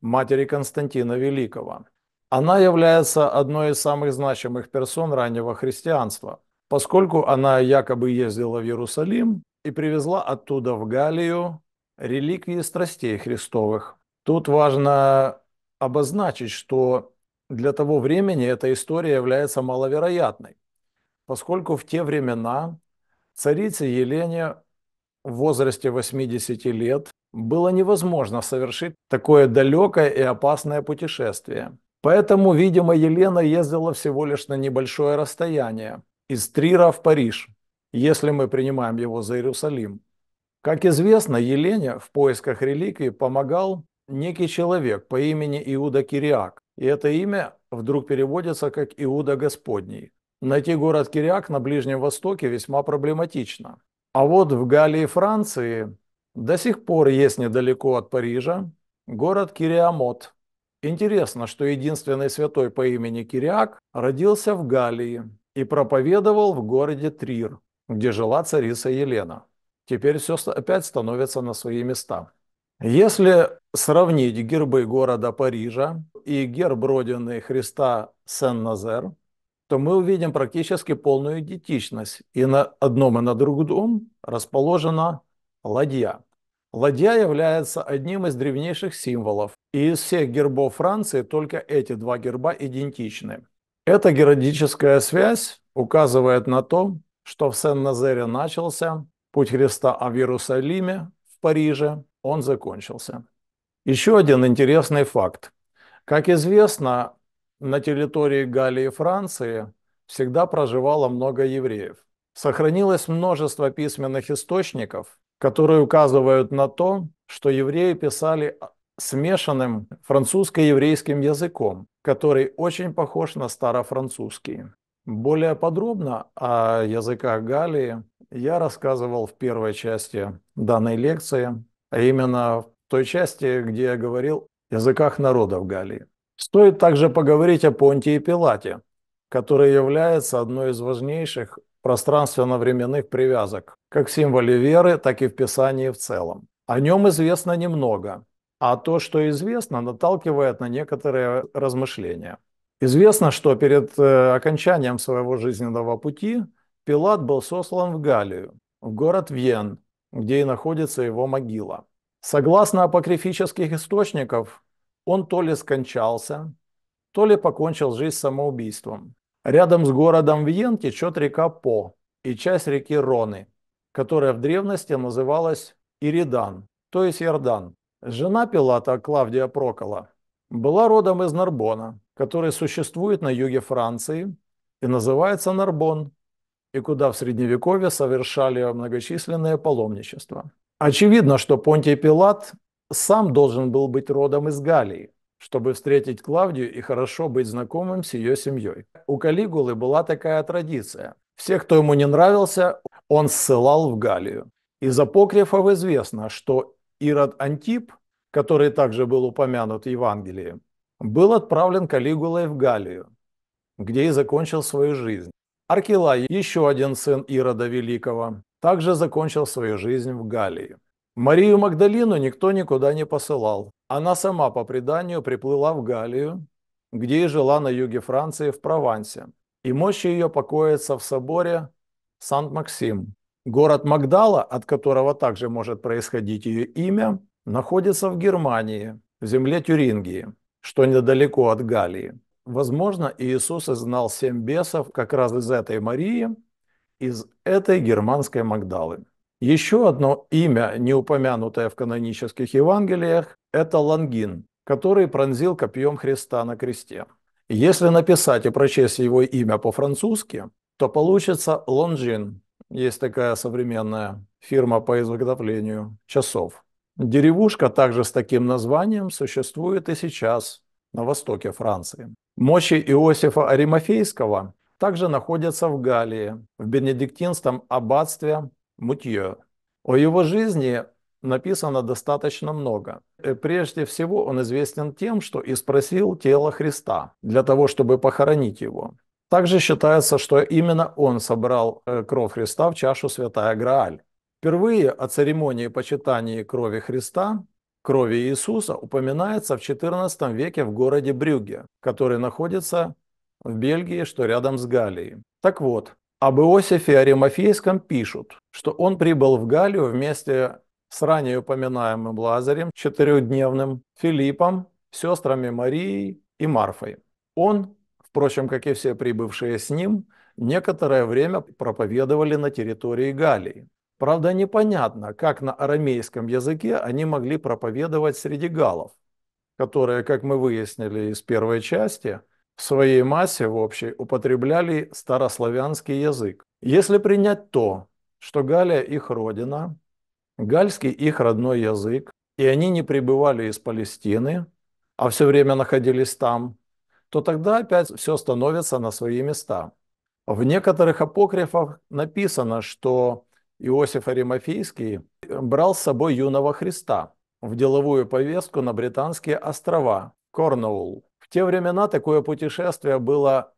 матери Константина Великого. Она является одной из самых значимых персон раннего христианства, поскольку она якобы ездила в Иерусалим и привезла оттуда в Галию реликвии страстей Христовых. Тут важно обозначить, что для того времени эта история является маловероятной поскольку в те времена царице Елене в возрасте 80 лет было невозможно совершить такое далекое и опасное путешествие. Поэтому, видимо, Елена ездила всего лишь на небольшое расстояние из Трира в Париж, если мы принимаем его за Иерусалим. Как известно, Елене в поисках реликвии помогал некий человек по имени Иуда Кириак, и это имя вдруг переводится как Иуда Господний. Найти город Кириак на Ближнем Востоке весьма проблематично. А вот в Галлии Франции до сих пор есть недалеко от Парижа город Кириамот. Интересно, что единственный святой по имени Кириак родился в Галлии и проповедовал в городе Трир, где жила царица Елена. Теперь все опять становится на свои места. Если сравнить гербы города Парижа и герб родины Христа Сен-Назер – то мы увидим практически полную идентичность. И на одном и на другом расположена ладья. Ладья является одним из древнейших символов. И из всех гербов Франции только эти два герба идентичны. Эта геродическая связь указывает на то, что в Сен-Назере начался путь Христа, а в Иерусалиме, в Париже, он закончился. Еще один интересный факт. Как известно, на территории Галлии и Франции всегда проживало много евреев. Сохранилось множество письменных источников, которые указывают на то, что евреи писали смешанным французско-еврейским языком, который очень похож на старофранцузский. Более подробно о языках Галлии я рассказывал в первой части данной лекции, а именно в той части, где я говорил о языках народов Галлии. Стоит также поговорить о Понтии Пилате, который является одной из важнейших пространственно-временных привязок, как в символе веры, так и в Писании в целом. О нем известно немного, а то, что известно, наталкивает на некоторые размышления. Известно, что перед э, окончанием своего жизненного пути Пилат был сослан в Галлию, в город Вьен, где и находится его могила. Согласно апокрифических источников, он то ли скончался, то ли покончил жизнь самоубийством. Рядом с городом Вьен течет река По и часть реки Роны, которая в древности называлась Иридан, то есть Ярдан. Жена Пилата Клавдия Прокола была родом из Нарбона, который существует на юге Франции и называется Нарбон, и куда в Средневековье совершали многочисленные паломничества. Очевидно, что Понтий Пилат сам должен был быть родом из Галии, чтобы встретить Клавдию и хорошо быть знакомым с ее семьей. У Калигулы была такая традиция. Всех, кто ему не нравился, он ссылал в Галию. Из апокрифов известно, что Ирод Антип, который также был упомянут в Евангелии, был отправлен Калигулой в Галию, где и закончил свою жизнь. Аркилай, еще один сын Ирода Великого, также закончил свою жизнь в Галии. Марию Магдалину никто никуда не посылал. Она сама по преданию приплыла в Галлию, где и жила на юге Франции в Провансе. И мощи ее покоятся в соборе Сант-Максим. Город Магдала, от которого также может происходить ее имя, находится в Германии, в земле Тюрингии, что недалеко от Галлии. Возможно, Иисус изгнал семь бесов как раз из этой Марии, из этой германской Магдалы. Еще одно имя, не упомянутое в канонических Евангелиях, это Лангин, который пронзил копьем Христа на кресте. Если написать и прочесть его имя по-французски, то получится Лонжин. Есть такая современная фирма по изготовлению часов. Деревушка также с таким названием существует и сейчас на востоке Франции. Мощи Иосифа Аримофейского также находятся в Галлии, в бенедиктинском аббатстве мутье. О его жизни написано достаточно много. Э, прежде всего, он известен тем, что испросил тело Христа для того, чтобы похоронить его. Также считается, что именно он собрал э, кровь Христа в чашу Святая Грааль. Впервые о церемонии почитания крови Христа, крови Иисуса, упоминается в XIV веке в городе Брюге, который находится в Бельгии, что рядом с Галией. Так вот, об Иосифе Аримафейском пишут, что он прибыл в Галию вместе с ранее упоминаемым Лазарем, четырехдневным, Филиппом, сестрами Марией и Марфой. Он, впрочем, как и все прибывшие с ним, некоторое время проповедовали на территории Галии. Правда, непонятно, как на арамейском языке они могли проповедовать среди галов, которые, как мы выяснили из первой части, в своей массе в общей употребляли старославянский язык. Если принять то, что Галия их родина, гальский их родной язык, и они не пребывали из Палестины, а все время находились там, то тогда опять все становится на свои места. В некоторых апокрифах написано, что Иосиф Аримофийский брал с собой юного Христа в деловую повестку на британские острова Корнуолл те времена такое путешествие было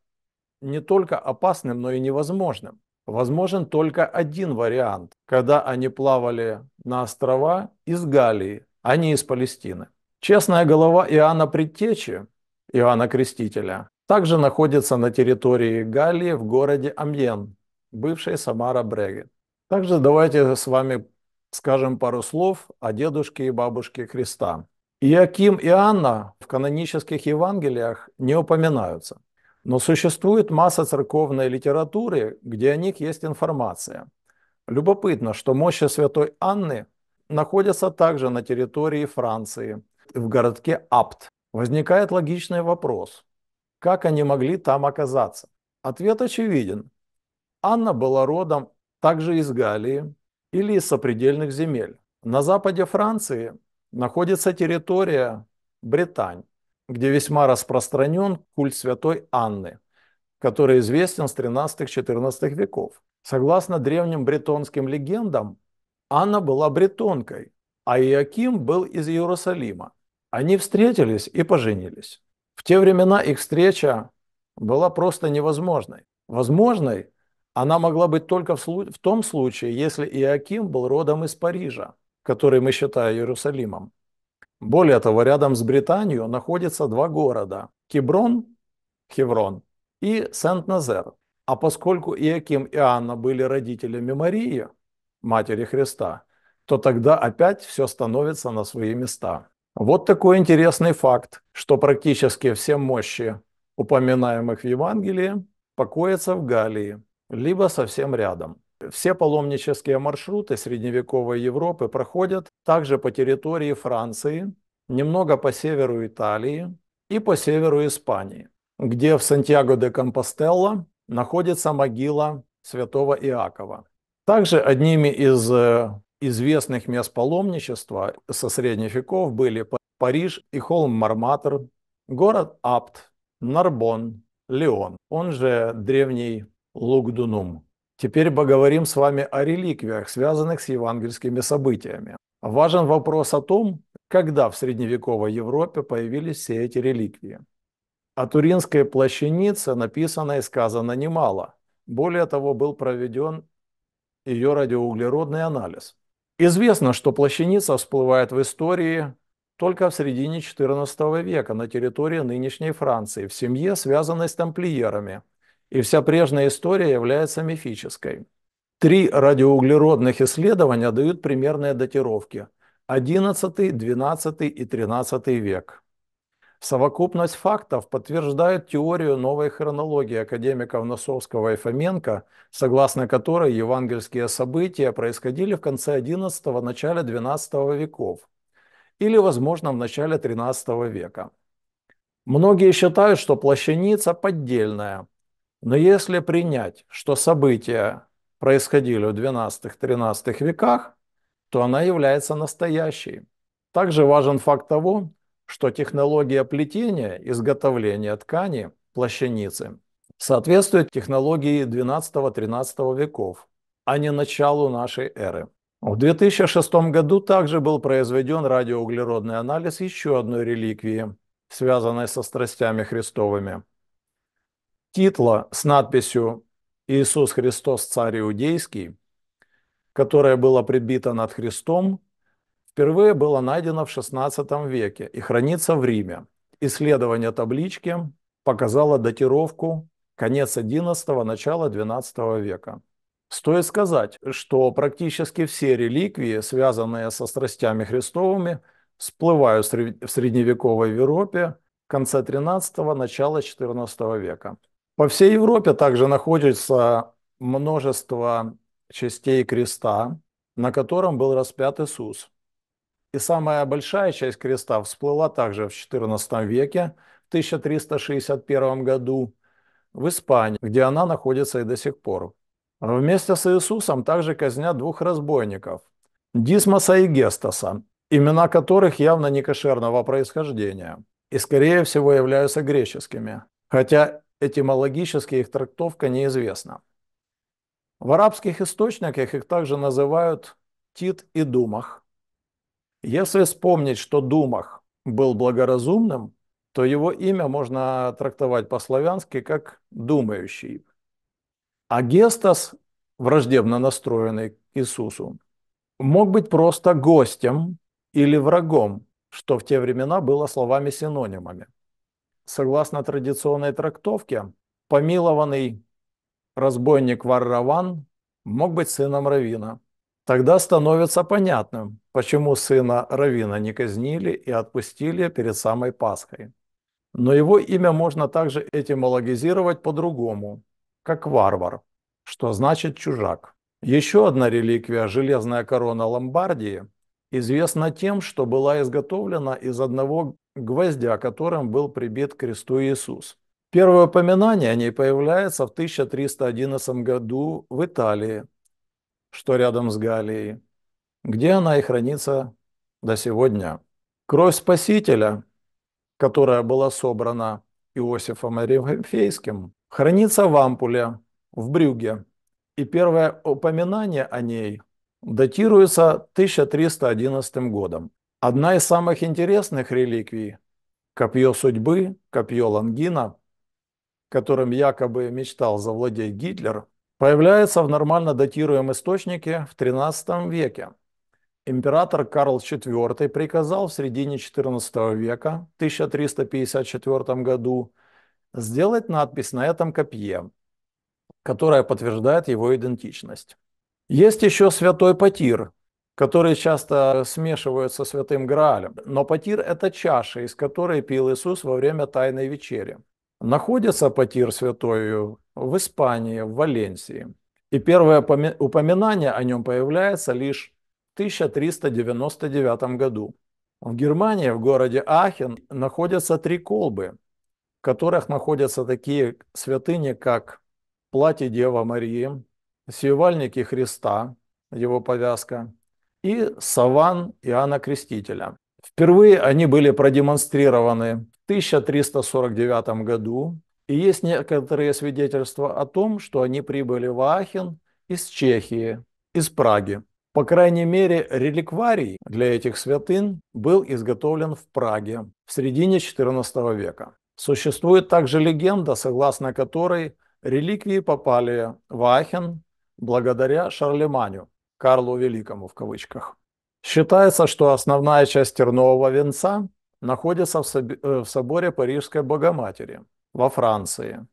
не только опасным, но и невозможным. Возможен только один вариант, когда они плавали на острова из Галии, а не из Палестины. Честная голова Иоанна Предтечи, Иоанна Крестителя, также находится на территории Галии в городе Амьен, бывшей Самара Брегет. Также давайте с вами скажем пару слов о дедушке и бабушке Христа. Иаким и Анна в канонических Евангелиях не упоминаются, но существует масса церковной литературы, где о них есть информация. Любопытно, что мощи святой Анны находятся также на территории Франции, в городке Апт. Возникает логичный вопрос, как они могли там оказаться? Ответ очевиден. Анна была родом также из Галлии или из сопредельных земель. На западе Франции находится территория Британь, где весьма распространен культ святой Анны, который известен с 13-14 веков. Согласно древним бретонским легендам, Анна была бретонкой, а Иаким был из Иерусалима. Они встретились и поженились. В те времена их встреча была просто невозможной. Возможной она могла быть только в, в том случае, если Иаким был родом из Парижа, который мы считаем Иерусалимом. Более того, рядом с Британией находятся два города – Кеброн, Хеврон и Сент-Назер. А поскольку Иаким и Анна были родителями Марии, матери Христа, то тогда опять все становится на свои места. Вот такой интересный факт, что практически все мощи, упоминаемых в Евангелии, покоятся в Галии, либо совсем рядом. Все паломнические маршруты средневековой Европы проходят также по территории Франции, немного по северу Италии и по северу Испании, где в Сантьяго де Компостелло находится могила святого Иакова. Также одними из э, известных мест паломничества со средних веков были Париж и холм Марматр, город Апт, Нарбон, Леон, он же древний Лугдунум. Теперь поговорим с вами о реликвиях, связанных с евангельскими событиями. Важен вопрос о том, когда в средневековой Европе появились все эти реликвии. О Туринской плащанице написано и сказано немало. Более того, был проведен ее радиоуглеродный анализ. Известно, что плащаница всплывает в истории только в середине XIV века на территории нынешней Франции в семье, связанной с тамплиерами и вся прежняя история является мифической. Три радиоуглеродных исследования дают примерные датировки – 11, 12 и 13 век. Совокупность фактов подтверждает теорию новой хронологии академиков Носовского и Фоменко, согласно которой евангельские события происходили в конце XI – начале XII веков или, возможно, в начале XIII века. Многие считают, что плащаница поддельная, но если принять, что события происходили в 12-13 веках, то она является настоящей. Также важен факт того, что технология плетения, изготовления ткани, плащаницы, соответствует технологии 12-13 веков, а не началу нашей эры. В 2006 году также был произведен радиоуглеродный анализ еще одной реликвии, связанной со страстями Христовыми – титла с надписью «Иисус Христос, царь иудейский», которое было прибито над Христом, впервые было найдено в XVI веке и хранится в Риме. Исследование таблички показало датировку конец XI – начало XII века. Стоит сказать, что практически все реликвии, связанные со страстями Христовыми, всплывают в средневековой Европе конца XIII начала XIV века. По всей Европе также находится множество частей креста, на котором был распят Иисус. И самая большая часть креста всплыла также в XIV веке, в 1361 году, в Испании, где она находится и до сих пор. Вместе с Иисусом также казнят двух разбойников – Дисмоса и Гестаса, имена которых явно не кошерного происхождения и, скорее всего, являются греческими. Хотя Этимологически их трактовка неизвестна. В арабских источниках их также называют Тит и Думах. Если вспомнить, что Думах был благоразумным, то его имя можно трактовать по-славянски как «думающий». А Гестас, враждебно настроенный к Иисусу, мог быть просто гостем или врагом, что в те времена было словами-синонимами согласно традиционной трактовке, помилованный разбойник Варраван мог быть сыном Равина. Тогда становится понятным, почему сына Равина не казнили и отпустили перед самой Пасхой. Но его имя можно также этимологизировать по-другому, как варвар, что значит чужак. Еще одна реликвия – железная корона Ломбардии – известна тем, что была изготовлена из одного гвоздя, которым был прибит к кресту Иисус. Первое упоминание о ней появляется в 1311 году в Италии, что рядом с Галией, где она и хранится до сегодня. Кровь Спасителя, которая была собрана Иосифом Орифейским, хранится в ампуле в Брюге, и первое упоминание о ней датируется 1311 годом. Одна из самых интересных реликвий – копье судьбы, копье Лангина, которым якобы мечтал завладеть Гитлер, появляется в нормально датируемом источнике в XIII веке. Император Карл IV приказал в середине XIV века, 1354 году, сделать надпись на этом копье, которая подтверждает его идентичность. Есть еще святой Патир, который часто смешивают со святым Граалем. Но потир – это чаша, из которой пил Иисус во время Тайной Вечери. Находится потир святой в Испании, в Валенсии. И первое упоминание о нем появляется лишь в 1399 году. В Германии, в городе Ахен, находятся три колбы, в которых находятся такие святыни, как платье Дева Марии, Сиевальники Христа, его повязка, и саван Иоанна Крестителя. Впервые они были продемонстрированы в 1349 году, и есть некоторые свидетельства о том, что они прибыли в Ахен из Чехии, из Праги. По крайней мере, реликварий для этих святын был изготовлен в Праге в середине XIV века. Существует также легенда, согласно которой реликвии попали в Ахен благодаря Шарлеманю, Карлу Великому в кавычках. Считается, что основная часть тернового венца находится э, в соборе Парижской Богоматери во Франции.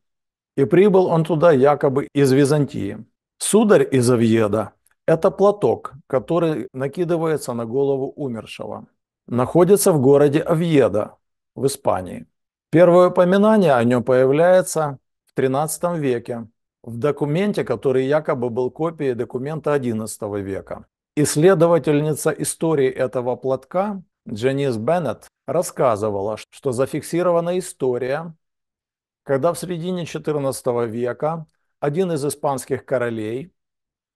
И прибыл он туда якобы из Византии. Сударь из Авьеда — это платок, который накидывается на голову умершего. Находится в городе Авьеда в Испании. Первое упоминание о нем появляется в XIII веке в документе, который якобы был копией документа XI века. Исследовательница истории этого платка Дженнис Беннет рассказывала, что зафиксирована история, когда в середине XIV века один из испанских королей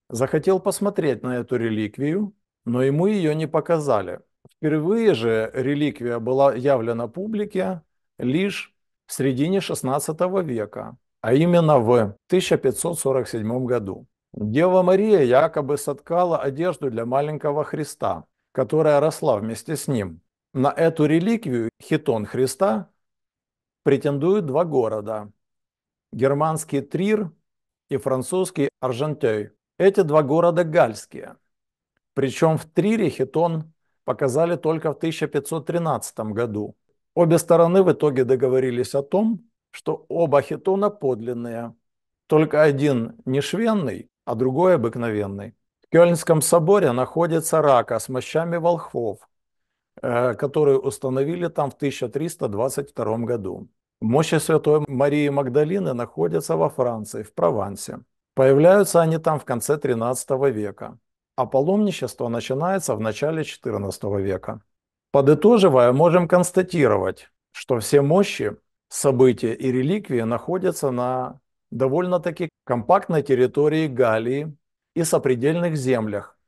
захотел посмотреть на эту реликвию, но ему ее не показали. Впервые же реликвия была явлена публике лишь в середине XVI века а именно в 1547 году. Дева Мария якобы соткала одежду для маленького Христа, которая росла вместе с ним. На эту реликвию хитон Христа претендуют два города – германский Трир и французский Аржантей. Эти два города гальские. Причем в Трире хитон показали только в 1513 году. Обе стороны в итоге договорились о том, что оба хитона подлинные, только один не нешвенный, а другой обыкновенный. В Кёльнском соборе находится рака с мощами волхвов, э, которые установили там в 1322 году. Мощи Святой Марии Магдалины находятся во Франции, в Провансе. Появляются они там в конце 13 века, а паломничество начинается в начале 14 века. Подытоживая, можем констатировать, что все мощи события и реликвии находятся на довольно-таки компактной территории Галии и сопредельных землях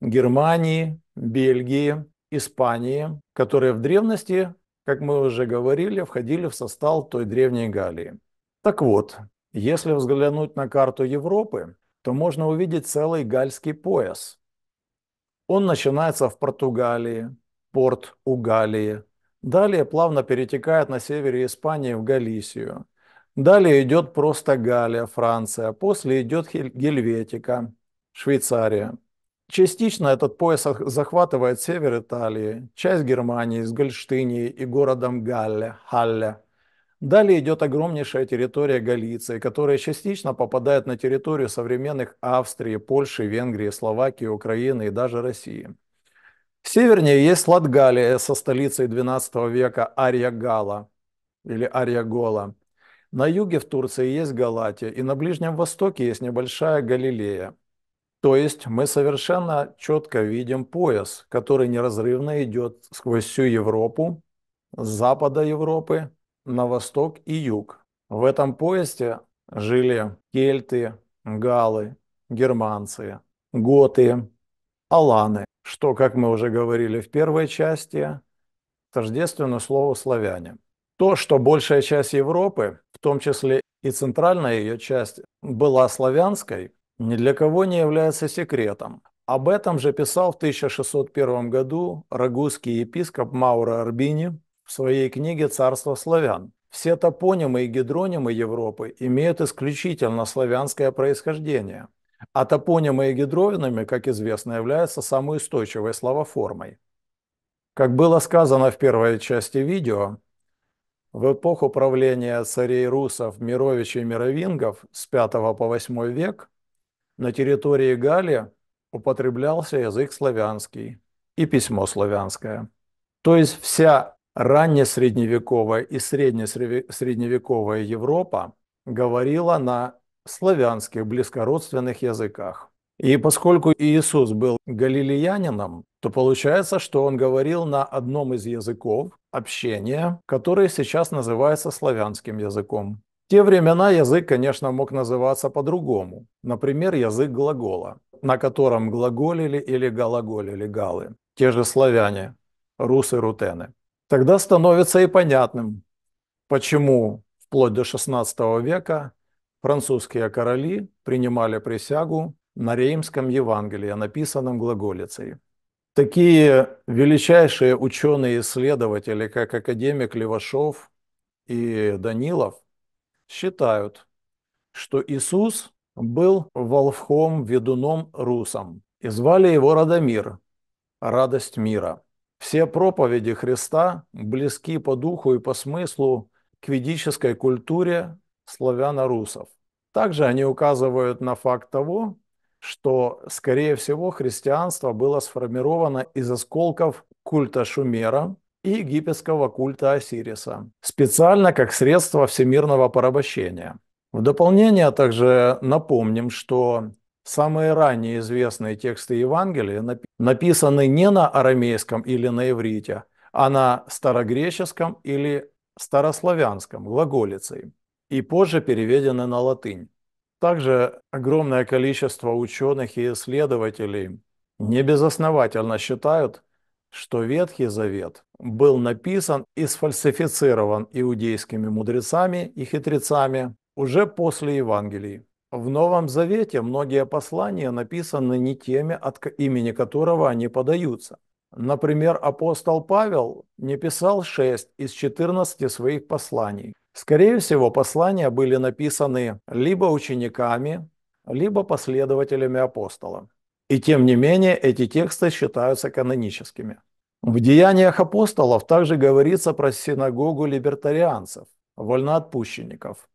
Германии, Бельгии, Испании, которые в древности, как мы уже говорили, входили в состав той древней Галии. Так вот, если взглянуть на карту Европы, то можно увидеть целый гальский пояс. Он начинается в Португалии, порт у Галии. Далее плавно перетекает на севере Испании в Галисию. Далее идет просто Галия, Франция. После идет Гельветика, Швейцария. Частично этот пояс захватывает север Италии, часть Германии с Гольштинией и городом Галле, Халле. Далее идет огромнейшая территория Галиции, которая частично попадает на территорию современных Австрии, Польши, Венгрии, Словакии, Украины и даже России. Севернее есть Латгалия э, со столицей 12 века Арьягала или Арьягола. На юге в Турции есть Галатия, и на Ближнем Востоке есть небольшая Галилея. То есть мы совершенно четко видим пояс, который неразрывно идет сквозь всю Европу, с запада Европы на восток и юг. В этом поясе жили кельты, галы, германцы, готы, Аланы, что, как мы уже говорили в первой части, тождественно слову «славяне». То, что большая часть Европы, в том числе и центральная ее часть, была славянской, ни для кого не является секретом. Об этом же писал в 1601 году рагузский епископ Мауро Арбини в своей книге «Царство славян». Все топонимы и гидронимы Европы имеют исключительно славянское происхождение – а топонимы и гидровинами, как известно, являются самой устойчивой словоформой. Как было сказано в первой части видео, в эпоху правления царей русов, мировичей и мировингов с 5 по 8 век на территории Гали употреблялся язык славянский и письмо славянское. То есть вся раннесредневековая и среднесредневековая Европа говорила на славянских близкородственных языках. И поскольку Иисус был галилеянином, то получается, что он говорил на одном из языков общения, который сейчас называется славянским языком. В те времена язык, конечно, мог называться по-другому. Например, язык глагола, на котором глаголили или глаголили галы, те же славяне, русы, рутены. Тогда становится и понятным, почему вплоть до 16 века Французские короли принимали присягу на Реймском Евангелии, написанном глаголицей. Такие величайшие ученые-исследователи, как академик Левашов и Данилов, считают, что Иисус был волхом, ведуном, русом, и звали его Радомир, радость мира. Все проповеди Христа близки по духу и по смыслу к ведической культуре славяно-русов. Также они указывают на факт того, что, скорее всего, христианство было сформировано из осколков культа Шумера и египетского культа Осириса, специально как средство всемирного порабощения. В дополнение также напомним, что самые ранние известные тексты Евангелия написаны не на арамейском или на иврите, а на старогреческом или старославянском глаголицей и позже переведены на латынь. Также огромное количество ученых и исследователей небезосновательно считают, что Ветхий Завет был написан и сфальсифицирован иудейскими мудрецами и хитрецами уже после Евангелий. В Новом Завете многие послания написаны не теми, от имени которого они подаются. Например, апостол Павел не писал шесть из 14 своих посланий, Скорее всего, послания были написаны либо учениками, либо последователями апостола. И тем не менее, эти тексты считаются каноническими. В «Деяниях апостолов» также говорится про синагогу либертарианцев, вольноотпущенников.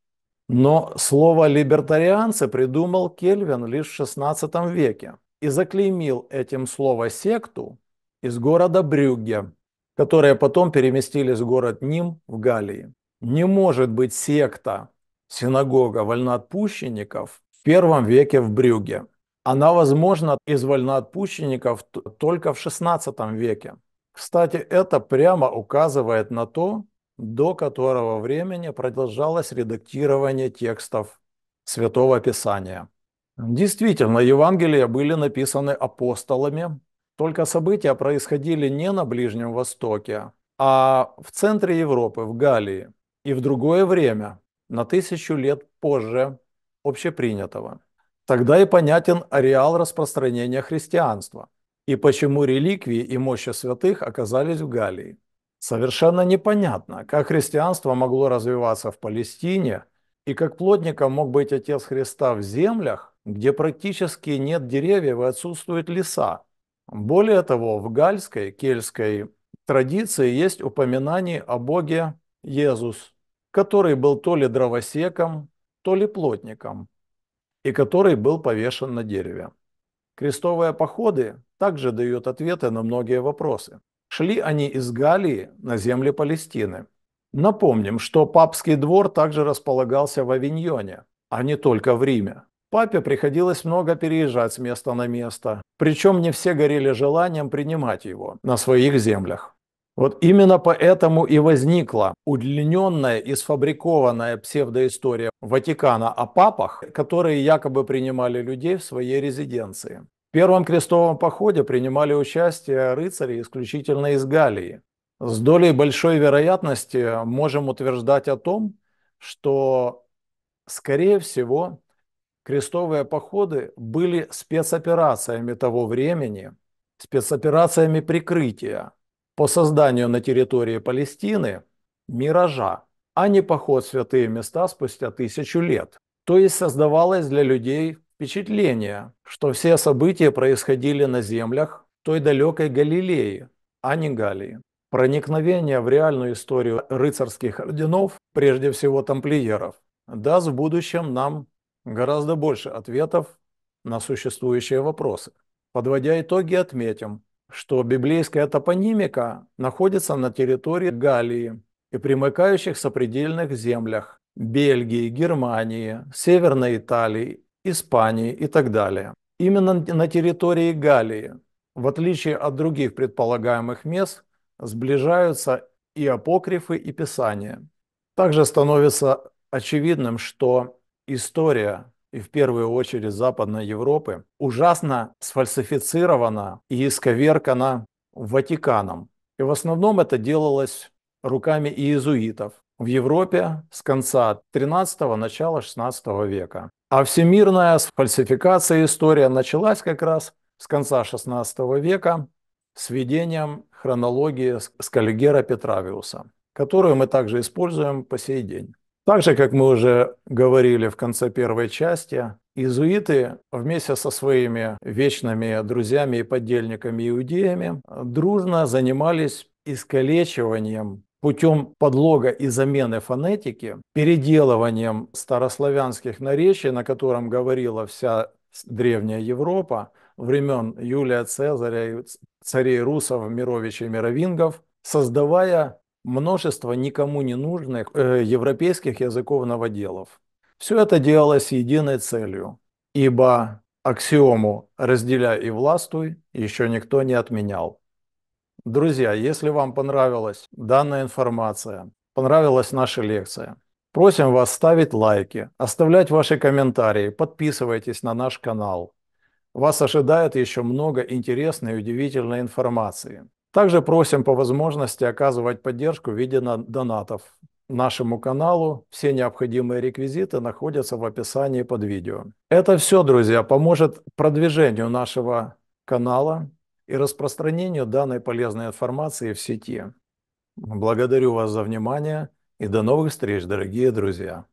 Но слово «либертарианцы» придумал Кельвин лишь в XVI веке и заклеймил этим слово «секту» из города Брюгге, которые потом переместились в город Ним в Галлии. Не может быть секта, синагога вольноотпущенников в первом веке в Брюге. Она возможна из вольноотпущенников только в XVI веке. Кстати, это прямо указывает на то, до которого времени продолжалось редактирование текстов Святого Писания. Действительно, Евангелия были написаны апостолами, только события происходили не на Ближнем Востоке, а в центре Европы, в Галии и в другое время, на тысячу лет позже общепринятого. Тогда и понятен ареал распространения христианства и почему реликвии и мощи святых оказались в Галлии. Совершенно непонятно, как христианство могло развиваться в Палестине и как плотником мог быть отец Христа в землях, где практически нет деревьев и отсутствуют леса. Более того, в гальской, кельской традиции есть упоминание о боге Иисус который был то ли дровосеком, то ли плотником, и который был повешен на дереве. Крестовые походы также дают ответы на многие вопросы. Шли они из Галии на земли Палестины. Напомним, что папский двор также располагался в Авиньоне, а не только в Риме. Папе приходилось много переезжать с места на место, причем не все горели желанием принимать его на своих землях. Вот именно поэтому и возникла удлиненная и сфабрикованная псевдоистория Ватикана о папах, которые якобы принимали людей в своей резиденции. В первом крестовом походе принимали участие рыцари исключительно из Галлии. С долей большой вероятности можем утверждать о том, что, скорее всего, крестовые походы были спецоперациями того времени, спецоперациями прикрытия – по созданию на территории Палестины миража, а не поход в святые места спустя тысячу лет. То есть создавалось для людей впечатление, что все события происходили на землях той далекой Галилеи, а не Галии. Проникновение в реальную историю рыцарских орденов, прежде всего тамплиеров, даст в будущем нам гораздо больше ответов на существующие вопросы. Подводя итоги, отметим, что библейская топонимика находится на территории Галии и примыкающих сопредельных землях Бельгии, Германии, Северной Италии, Испании и так далее. Именно на территории Галии, в отличие от других предполагаемых мест, сближаются и апокрифы, и писания. Также становится очевидным, что история и в первую очередь Западной Европы, ужасно сфальсифицирована и исковеркана Ватиканом. И в основном это делалось руками иезуитов в Европе с конца 13-го, начала 16 века. А всемирная фальсификация история началась как раз с конца 16 века с введением хронологии с Петравиуса, которую мы также используем по сей день. Так же, как мы уже говорили в конце первой части, Иезуиты вместе со своими вечными друзьями и подельниками иудеями дружно занимались искалечиванием путем подлога и замены фонетики, переделыванием старославянских наречий, на котором говорила вся древняя Европа, времен Юлия Цезаря и царей русов, мировичей и мировингов, создавая множество никому не нужных э, европейских языков новоделов. Все это делалось единой целью, ибо аксиому «разделяй и властвуй» еще никто не отменял. Друзья, если вам понравилась данная информация, понравилась наша лекция, просим вас ставить лайки, оставлять ваши комментарии, подписывайтесь на наш канал. Вас ожидает еще много интересной и удивительной информации. Также просим по возможности оказывать поддержку в виде донатов. Нашему каналу все необходимые реквизиты находятся в описании под видео. Это все, друзья, поможет продвижению нашего канала и распространению данной полезной информации в сети. Благодарю вас за внимание и до новых встреч, дорогие друзья!